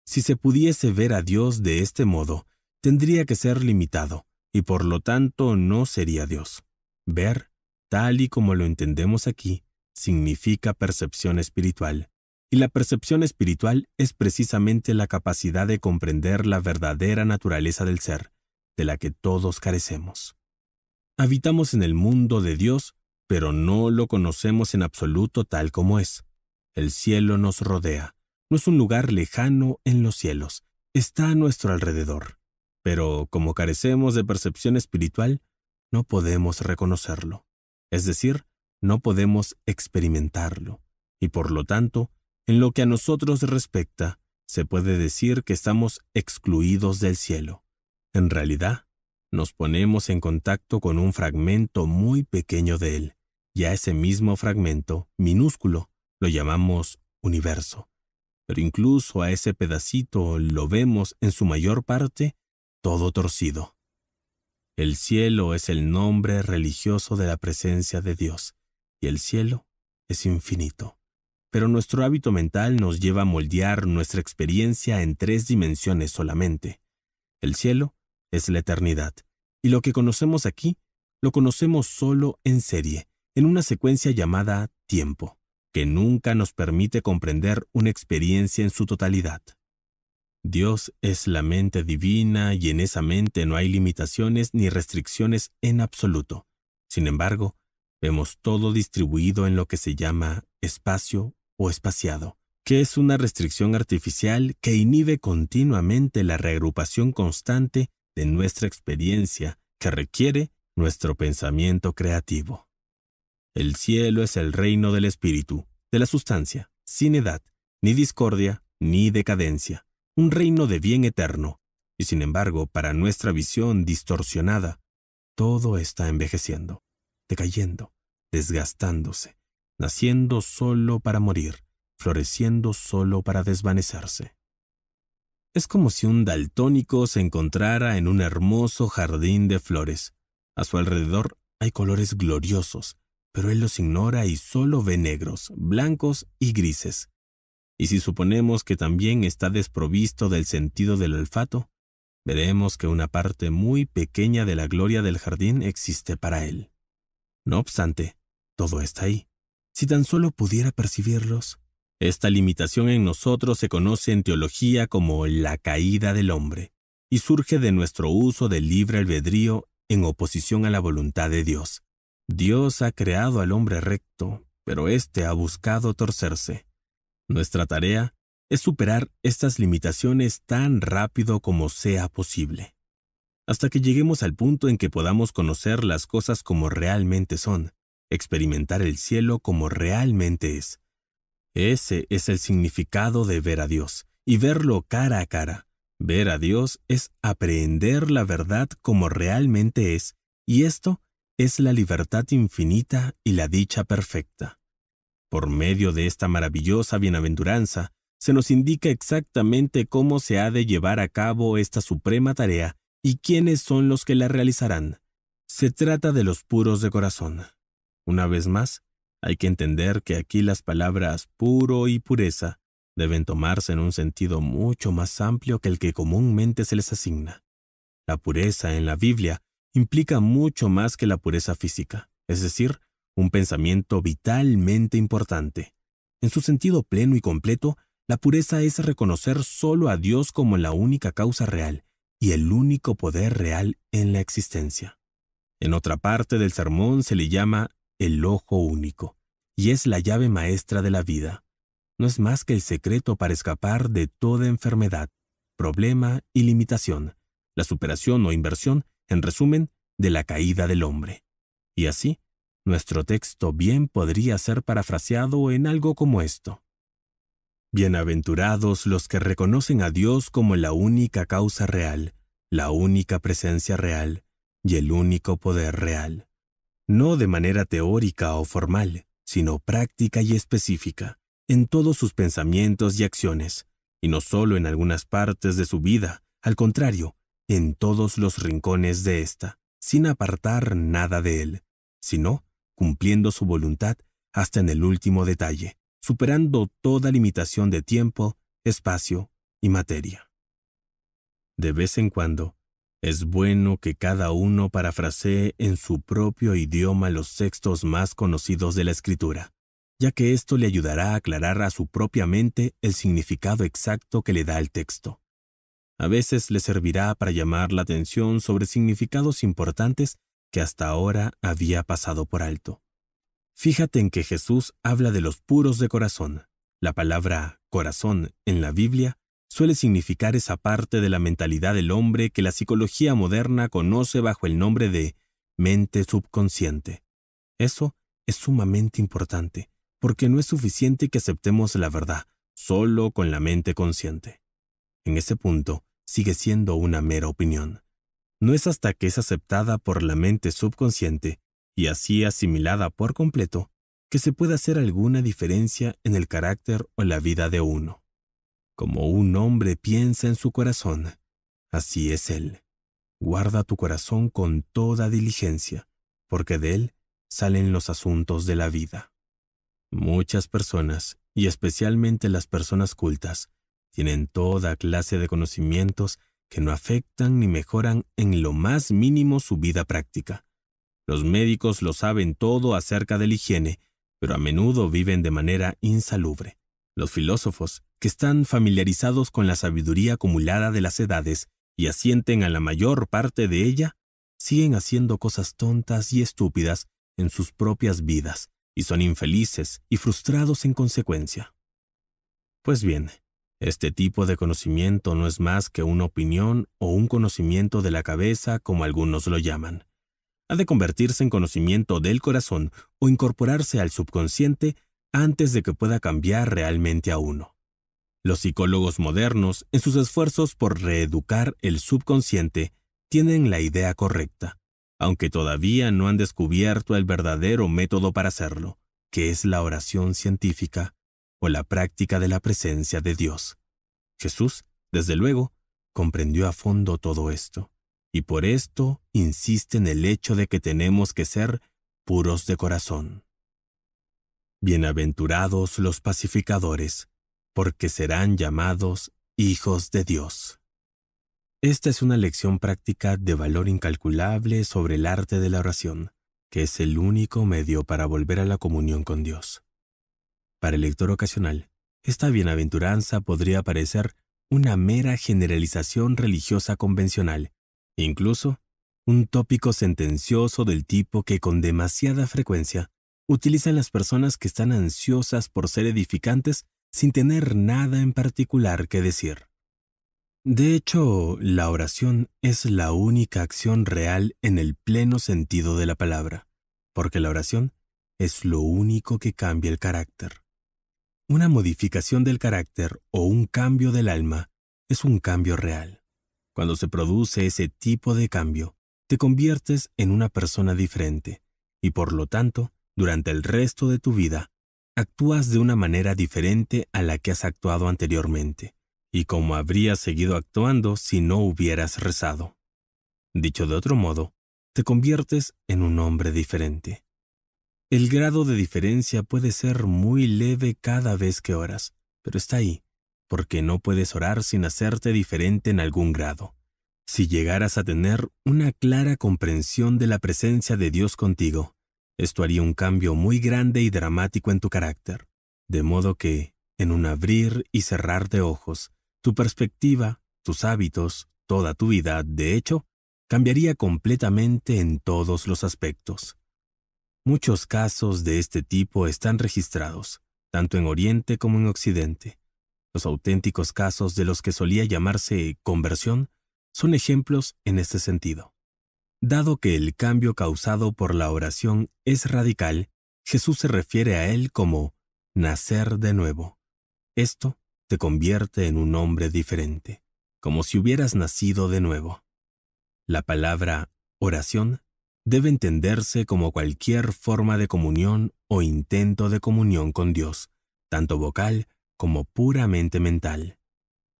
Si se pudiese ver a Dios de este modo, tendría que ser limitado, y por lo tanto no sería Dios. Ver, tal y como lo entendemos aquí, significa percepción espiritual, y la percepción espiritual es precisamente la capacidad de comprender la verdadera naturaleza del ser, de la que todos carecemos. Habitamos en el mundo de Dios, pero no lo conocemos en absoluto tal como es. El cielo nos rodea, no es un lugar lejano en los cielos, está a nuestro alrededor. Pero como carecemos de percepción espiritual, no podemos reconocerlo. Es decir, no podemos experimentarlo, y por lo tanto, en lo que a nosotros respecta, se puede decir que estamos excluidos del cielo. En realidad, nos ponemos en contacto con un fragmento muy pequeño de él, y a ese mismo fragmento, minúsculo, lo llamamos universo. Pero incluso a ese pedacito lo vemos en su mayor parte todo torcido. El cielo es el nombre religioso de la presencia de Dios, y el cielo es infinito. Pero nuestro hábito mental nos lleva a moldear nuestra experiencia en tres dimensiones solamente. El cielo es la eternidad, y lo que conocemos aquí lo conocemos solo en serie, en una secuencia llamada tiempo, que nunca nos permite comprender una experiencia en su totalidad. Dios es la mente divina y en esa mente no hay limitaciones ni restricciones en absoluto. Sin embargo, Vemos todo distribuido en lo que se llama espacio o espaciado, que es una restricción artificial que inhibe continuamente la reagrupación constante de nuestra experiencia que requiere nuestro pensamiento creativo. El cielo es el reino del espíritu, de la sustancia, sin edad, ni discordia, ni decadencia, un reino de bien eterno, y sin embargo, para nuestra visión distorsionada, todo está envejeciendo decayendo, desgastándose, naciendo solo para morir, floreciendo solo para desvanecerse. Es como si un daltónico se encontrara en un hermoso jardín de flores. A su alrededor hay colores gloriosos, pero él los ignora y solo ve negros, blancos y grises. Y si suponemos que también está desprovisto del sentido del olfato, veremos que una parte muy pequeña de la gloria del jardín existe para él. No obstante, todo está ahí. Si tan solo pudiera percibirlos. Esta limitación en nosotros se conoce en teología como la caída del hombre, y surge de nuestro uso del libre albedrío en oposición a la voluntad de Dios. Dios ha creado al hombre recto, pero éste ha buscado torcerse. Nuestra tarea es superar estas limitaciones tan rápido como sea posible hasta que lleguemos al punto en que podamos conocer las cosas como realmente son, experimentar el cielo como realmente es. Ese es el significado de ver a Dios y verlo cara a cara. Ver a Dios es aprehender la verdad como realmente es, y esto es la libertad infinita y la dicha perfecta. Por medio de esta maravillosa bienaventuranza, se nos indica exactamente cómo se ha de llevar a cabo esta suprema tarea y quiénes son los que la realizarán. Se trata de los puros de corazón. Una vez más, hay que entender que aquí las palabras puro y pureza deben tomarse en un sentido mucho más amplio que el que comúnmente se les asigna. La pureza en la Biblia implica mucho más que la pureza física, es decir, un pensamiento vitalmente importante. En su sentido pleno y completo, la pureza es reconocer solo a Dios como la única causa real, y el único poder real en la existencia. En otra parte del sermón se le llama el ojo único, y es la llave maestra de la vida. No es más que el secreto para escapar de toda enfermedad, problema y limitación, la superación o inversión, en resumen, de la caída del hombre. Y así, nuestro texto bien podría ser parafraseado en algo como esto. Bienaventurados los que reconocen a Dios como la única causa real, la única presencia real y el único poder real. No de manera teórica o formal, sino práctica y específica, en todos sus pensamientos y acciones, y no solo en algunas partes de su vida, al contrario, en todos los rincones de ésta, sin apartar nada de él, sino cumpliendo su voluntad hasta en el último detalle, superando toda limitación de tiempo, espacio y materia. De vez en cuando, es bueno que cada uno parafrasee en su propio idioma los textos más conocidos de la escritura, ya que esto le ayudará a aclarar a su propia mente el significado exacto que le da el texto. A veces le servirá para llamar la atención sobre significados importantes que hasta ahora había pasado por alto. Fíjate en que Jesús habla de los puros de corazón. La palabra corazón en la Biblia suele significar esa parte de la mentalidad del hombre que la psicología moderna conoce bajo el nombre de mente subconsciente. Eso es sumamente importante, porque no es suficiente que aceptemos la verdad solo con la mente consciente. En ese punto, sigue siendo una mera opinión. No es hasta que es aceptada por la mente subconsciente y así asimilada por completo que se pueda hacer alguna diferencia en el carácter o la vida de uno. Como un hombre piensa en su corazón, así es él. Guarda tu corazón con toda diligencia, porque de él salen los asuntos de la vida. Muchas personas, y especialmente las personas cultas, tienen toda clase de conocimientos que no afectan ni mejoran en lo más mínimo su vida práctica, los médicos lo saben todo acerca de la higiene, pero a menudo viven de manera insalubre. Los filósofos, que están familiarizados con la sabiduría acumulada de las edades y asienten a la mayor parte de ella, siguen haciendo cosas tontas y estúpidas en sus propias vidas, y son infelices y frustrados en consecuencia. Pues bien, este tipo de conocimiento no es más que una opinión o un conocimiento de la cabeza como algunos lo llaman ha de convertirse en conocimiento del corazón o incorporarse al subconsciente antes de que pueda cambiar realmente a uno. Los psicólogos modernos, en sus esfuerzos por reeducar el subconsciente, tienen la idea correcta, aunque todavía no han descubierto el verdadero método para hacerlo, que es la oración científica o la práctica de la presencia de Dios. Jesús, desde luego, comprendió a fondo todo esto y por esto insiste en el hecho de que tenemos que ser puros de corazón. Bienaventurados los pacificadores, porque serán llamados hijos de Dios. Esta es una lección práctica de valor incalculable sobre el arte de la oración, que es el único medio para volver a la comunión con Dios. Para el lector ocasional, esta bienaventuranza podría parecer una mera generalización religiosa convencional, Incluso, un tópico sentencioso del tipo que con demasiada frecuencia utilizan las personas que están ansiosas por ser edificantes sin tener nada en particular que decir. De hecho, la oración es la única acción real en el pleno sentido de la palabra, porque la oración es lo único que cambia el carácter. Una modificación del carácter o un cambio del alma es un cambio real. Cuando se produce ese tipo de cambio, te conviertes en una persona diferente y por lo tanto, durante el resto de tu vida, actúas de una manera diferente a la que has actuado anteriormente y como habrías seguido actuando si no hubieras rezado. Dicho de otro modo, te conviertes en un hombre diferente. El grado de diferencia puede ser muy leve cada vez que oras, pero está ahí, porque no puedes orar sin hacerte diferente en algún grado. Si llegaras a tener una clara comprensión de la presencia de Dios contigo, esto haría un cambio muy grande y dramático en tu carácter, de modo que, en un abrir y cerrar de ojos, tu perspectiva, tus hábitos, toda tu vida, de hecho, cambiaría completamente en todos los aspectos. Muchos casos de este tipo están registrados, tanto en Oriente como en Occidente, los auténticos casos de los que solía llamarse conversión son ejemplos en este sentido. Dado que el cambio causado por la oración es radical, Jesús se refiere a él como nacer de nuevo. Esto te convierte en un hombre diferente, como si hubieras nacido de nuevo. La palabra oración debe entenderse como cualquier forma de comunión o intento de comunión con Dios, tanto vocal como puramente mental.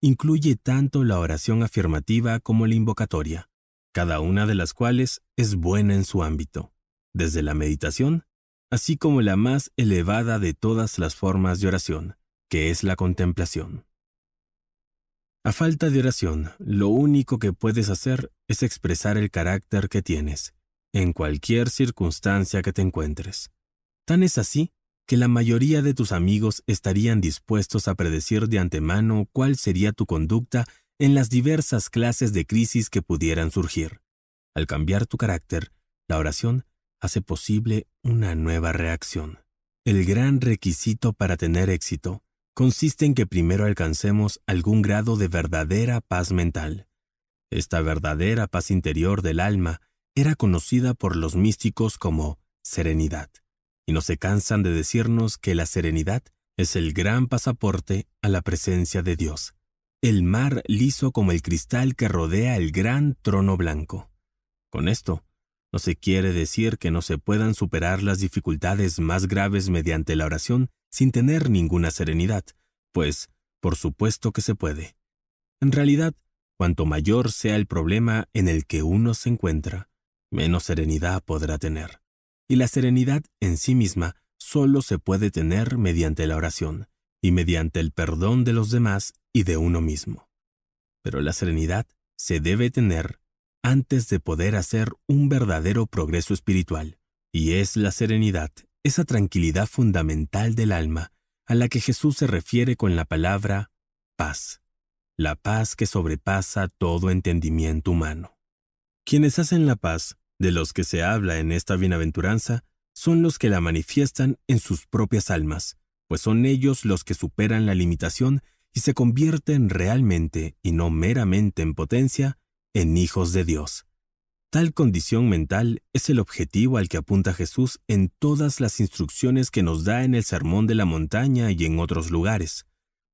Incluye tanto la oración afirmativa como la invocatoria, cada una de las cuales es buena en su ámbito, desde la meditación, así como la más elevada de todas las formas de oración, que es la contemplación. A falta de oración, lo único que puedes hacer es expresar el carácter que tienes, en cualquier circunstancia que te encuentres. Tan es así que la mayoría de tus amigos estarían dispuestos a predecir de antemano cuál sería tu conducta en las diversas clases de crisis que pudieran surgir. Al cambiar tu carácter, la oración hace posible una nueva reacción. El gran requisito para tener éxito consiste en que primero alcancemos algún grado de verdadera paz mental. Esta verdadera paz interior del alma era conocida por los místicos como serenidad y no se cansan de decirnos que la serenidad es el gran pasaporte a la presencia de Dios, el mar liso como el cristal que rodea el gran trono blanco. Con esto, no se quiere decir que no se puedan superar las dificultades más graves mediante la oración sin tener ninguna serenidad, pues, por supuesto que se puede. En realidad, cuanto mayor sea el problema en el que uno se encuentra, menos serenidad podrá tener. Y la serenidad en sí misma solo se puede tener mediante la oración y mediante el perdón de los demás y de uno mismo. Pero la serenidad se debe tener antes de poder hacer un verdadero progreso espiritual, y es la serenidad, esa tranquilidad fundamental del alma, a la que Jesús se refiere con la palabra paz, la paz que sobrepasa todo entendimiento humano. Quienes hacen la paz de los que se habla en esta bienaventuranza, son los que la manifiestan en sus propias almas, pues son ellos los que superan la limitación y se convierten realmente, y no meramente en potencia, en hijos de Dios. Tal condición mental es el objetivo al que apunta Jesús en todas las instrucciones que nos da en el Sermón de la Montaña y en otros lugares.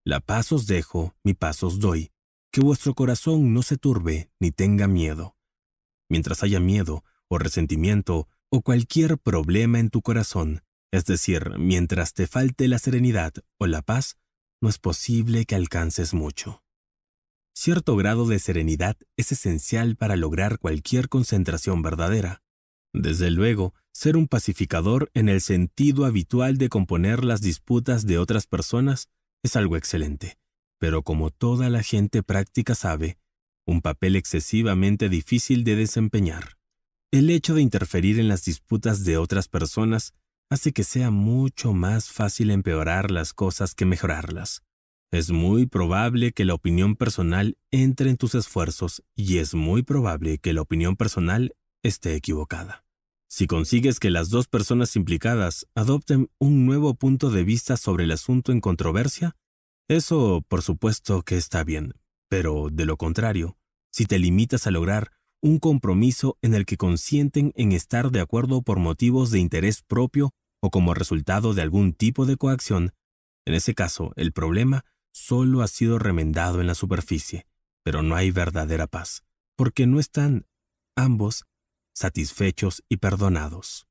La paz os dejo, mi paz os doy, que vuestro corazón no se turbe ni tenga miedo. Mientras haya miedo, o resentimiento o cualquier problema en tu corazón. Es decir, mientras te falte la serenidad o la paz, no es posible que alcances mucho. Cierto grado de serenidad es esencial para lograr cualquier concentración verdadera. Desde luego, ser un pacificador en el sentido habitual de componer las disputas de otras personas es algo excelente, pero como toda la gente práctica sabe, un papel excesivamente difícil de desempeñar. El hecho de interferir en las disputas de otras personas hace que sea mucho más fácil empeorar las cosas que mejorarlas. Es muy probable que la opinión personal entre en tus esfuerzos y es muy probable que la opinión personal esté equivocada. Si consigues que las dos personas implicadas adopten un nuevo punto de vista sobre el asunto en controversia, eso por supuesto que está bien, pero de lo contrario, si te limitas a lograr un compromiso en el que consienten en estar de acuerdo por motivos de interés propio o como resultado de algún tipo de coacción, en ese caso el problema solo ha sido remendado en la superficie, pero no hay verdadera paz, porque no están ambos satisfechos y perdonados.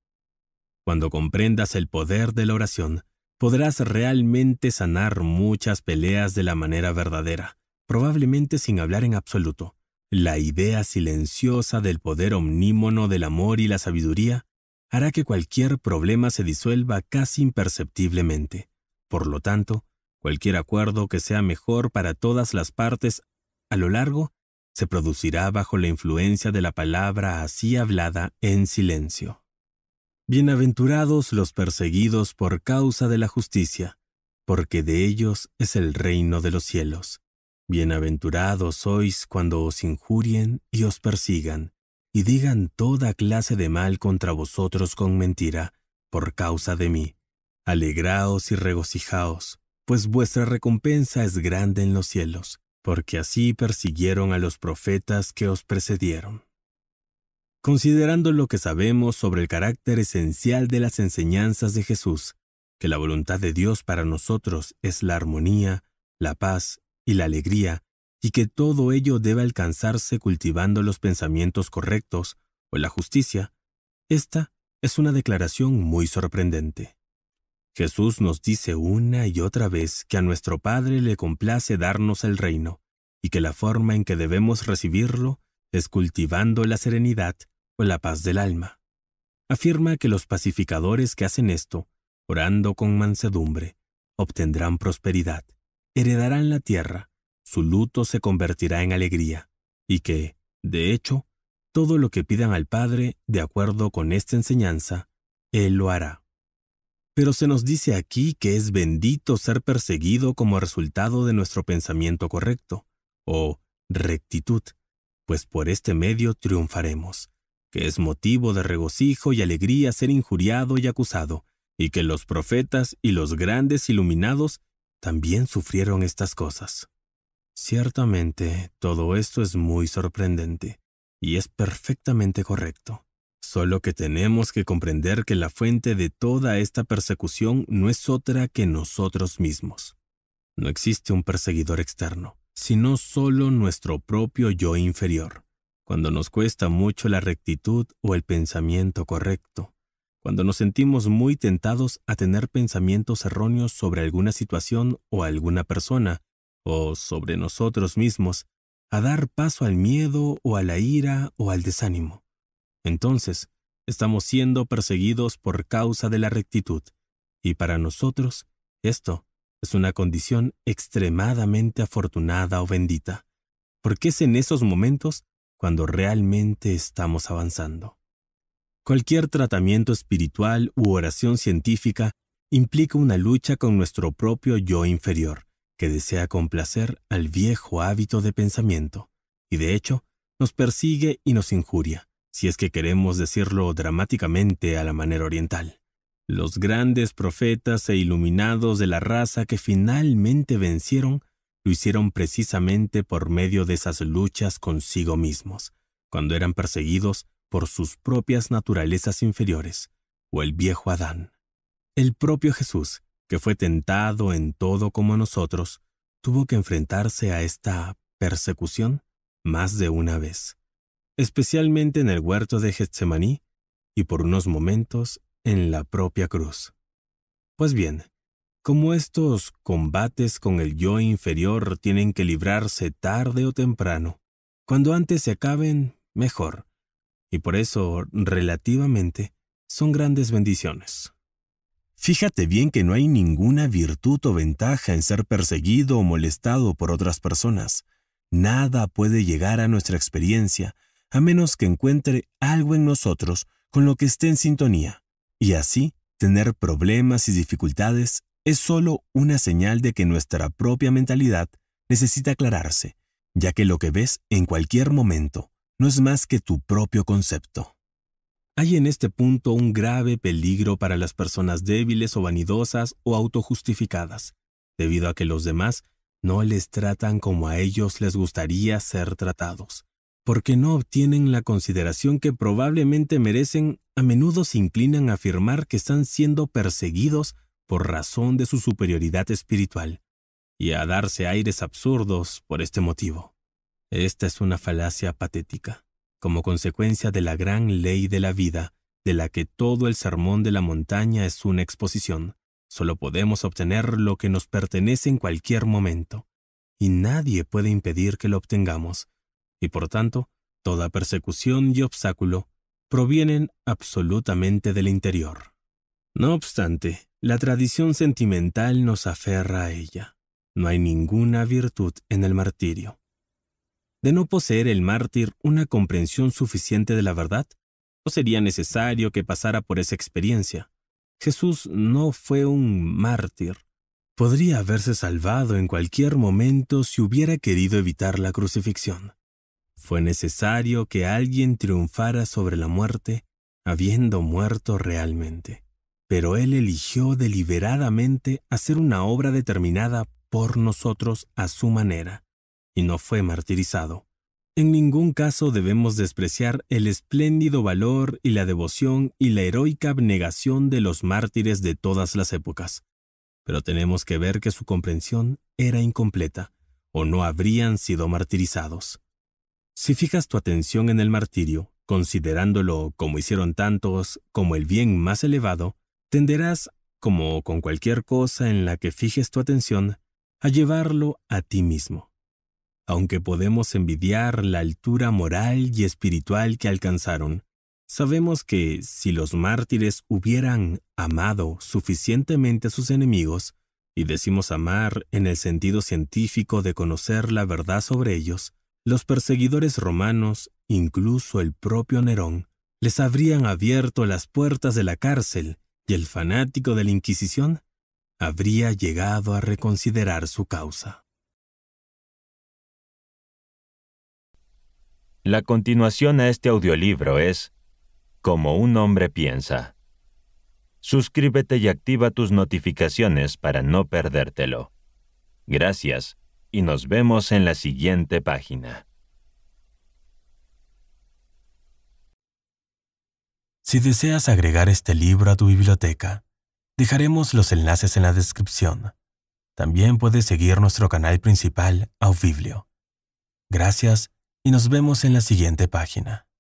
Cuando comprendas el poder de la oración, podrás realmente sanar muchas peleas de la manera verdadera, probablemente sin hablar en absoluto, la idea silenciosa del poder omnímono del amor y la sabiduría hará que cualquier problema se disuelva casi imperceptiblemente. Por lo tanto, cualquier acuerdo que sea mejor para todas las partes a lo largo se producirá bajo la influencia de la palabra así hablada en silencio. Bienaventurados los perseguidos por causa de la justicia, porque de ellos es el reino de los cielos. Bienaventurados sois cuando os injurien y os persigan, y digan toda clase de mal contra vosotros con mentira, por causa de mí. Alegraos y regocijaos, pues vuestra recompensa es grande en los cielos, porque así persiguieron a los profetas que os precedieron. Considerando lo que sabemos sobre el carácter esencial de las enseñanzas de Jesús, que la voluntad de Dios para nosotros es la armonía, la paz y la alegría, y que todo ello debe alcanzarse cultivando los pensamientos correctos o la justicia, esta es una declaración muy sorprendente. Jesús nos dice una y otra vez que a nuestro Padre le complace darnos el reino, y que la forma en que debemos recibirlo es cultivando la serenidad o la paz del alma. Afirma que los pacificadores que hacen esto, orando con mansedumbre, obtendrán prosperidad heredarán la tierra, su luto se convertirá en alegría, y que, de hecho, todo lo que pidan al Padre, de acuerdo con esta enseñanza, Él lo hará. Pero se nos dice aquí que es bendito ser perseguido como resultado de nuestro pensamiento correcto, o rectitud, pues por este medio triunfaremos, que es motivo de regocijo y alegría ser injuriado y acusado, y que los profetas y los grandes iluminados también sufrieron estas cosas. Ciertamente, todo esto es muy sorprendente, y es perfectamente correcto. Solo que tenemos que comprender que la fuente de toda esta persecución no es otra que nosotros mismos. No existe un perseguidor externo, sino solo nuestro propio yo inferior, cuando nos cuesta mucho la rectitud o el pensamiento correcto, cuando nos sentimos muy tentados a tener pensamientos erróneos sobre alguna situación o alguna persona, o sobre nosotros mismos, a dar paso al miedo o a la ira o al desánimo. Entonces, estamos siendo perseguidos por causa de la rectitud, y para nosotros, esto es una condición extremadamente afortunada o bendita, porque es en esos momentos cuando realmente estamos avanzando. Cualquier tratamiento espiritual u oración científica implica una lucha con nuestro propio yo inferior, que desea complacer al viejo hábito de pensamiento, y de hecho, nos persigue y nos injuria, si es que queremos decirlo dramáticamente a la manera oriental. Los grandes profetas e iluminados de la raza que finalmente vencieron lo hicieron precisamente por medio de esas luchas consigo mismos, cuando eran perseguidos por sus propias naturalezas inferiores, o el viejo Adán. El propio Jesús, que fue tentado en todo como nosotros, tuvo que enfrentarse a esta persecución más de una vez, especialmente en el huerto de Getsemaní y por unos momentos en la propia cruz. Pues bien, como estos combates con el yo inferior tienen que librarse tarde o temprano, cuando antes se acaben, mejor, y por eso, relativamente, son grandes bendiciones. Fíjate bien que no hay ninguna virtud o ventaja en ser perseguido o molestado por otras personas. Nada puede llegar a nuestra experiencia a menos que encuentre algo en nosotros con lo que esté en sintonía. Y así, tener problemas y dificultades es solo una señal de que nuestra propia mentalidad necesita aclararse, ya que lo que ves en cualquier momento no es más que tu propio concepto. Hay en este punto un grave peligro para las personas débiles o vanidosas o autojustificadas, debido a que los demás no les tratan como a ellos les gustaría ser tratados, porque no obtienen la consideración que probablemente merecen, a menudo se inclinan a afirmar que están siendo perseguidos por razón de su superioridad espiritual, y a darse aires absurdos por este motivo. Esta es una falacia patética, como consecuencia de la gran ley de la vida, de la que todo el sermón de la montaña es una exposición. Solo podemos obtener lo que nos pertenece en cualquier momento, y nadie puede impedir que lo obtengamos, y por tanto, toda persecución y obstáculo provienen absolutamente del interior. No obstante, la tradición sentimental nos aferra a ella. No hay ninguna virtud en el martirio de no poseer el mártir una comprensión suficiente de la verdad, no sería necesario que pasara por esa experiencia. Jesús no fue un mártir. Podría haberse salvado en cualquier momento si hubiera querido evitar la crucifixión. Fue necesario que alguien triunfara sobre la muerte, habiendo muerto realmente. Pero Él eligió deliberadamente hacer una obra determinada por nosotros a su manera y no fue martirizado. En ningún caso debemos despreciar el espléndido valor y la devoción y la heroica abnegación de los mártires de todas las épocas. Pero tenemos que ver que su comprensión era incompleta, o no habrían sido martirizados. Si fijas tu atención en el martirio, considerándolo como hicieron tantos, como el bien más elevado, tenderás, como con cualquier cosa en la que fijes tu atención, a llevarlo a ti mismo. Aunque podemos envidiar la altura moral y espiritual que alcanzaron, sabemos que si los mártires hubieran amado suficientemente a sus enemigos, y decimos amar en el sentido científico de conocer la verdad sobre ellos, los perseguidores romanos, incluso el propio Nerón, les habrían abierto las puertas de la cárcel y el fanático de la Inquisición habría llegado a reconsiderar su causa. La continuación a este audiolibro es Como un hombre piensa. Suscríbete y activa tus notificaciones para no perdértelo. Gracias y nos vemos en la siguiente página. Si deseas agregar este libro a tu biblioteca, dejaremos los enlaces en la descripción. También puedes seguir nuestro canal principal, Aufiblio. Gracias y nos vemos en la siguiente página.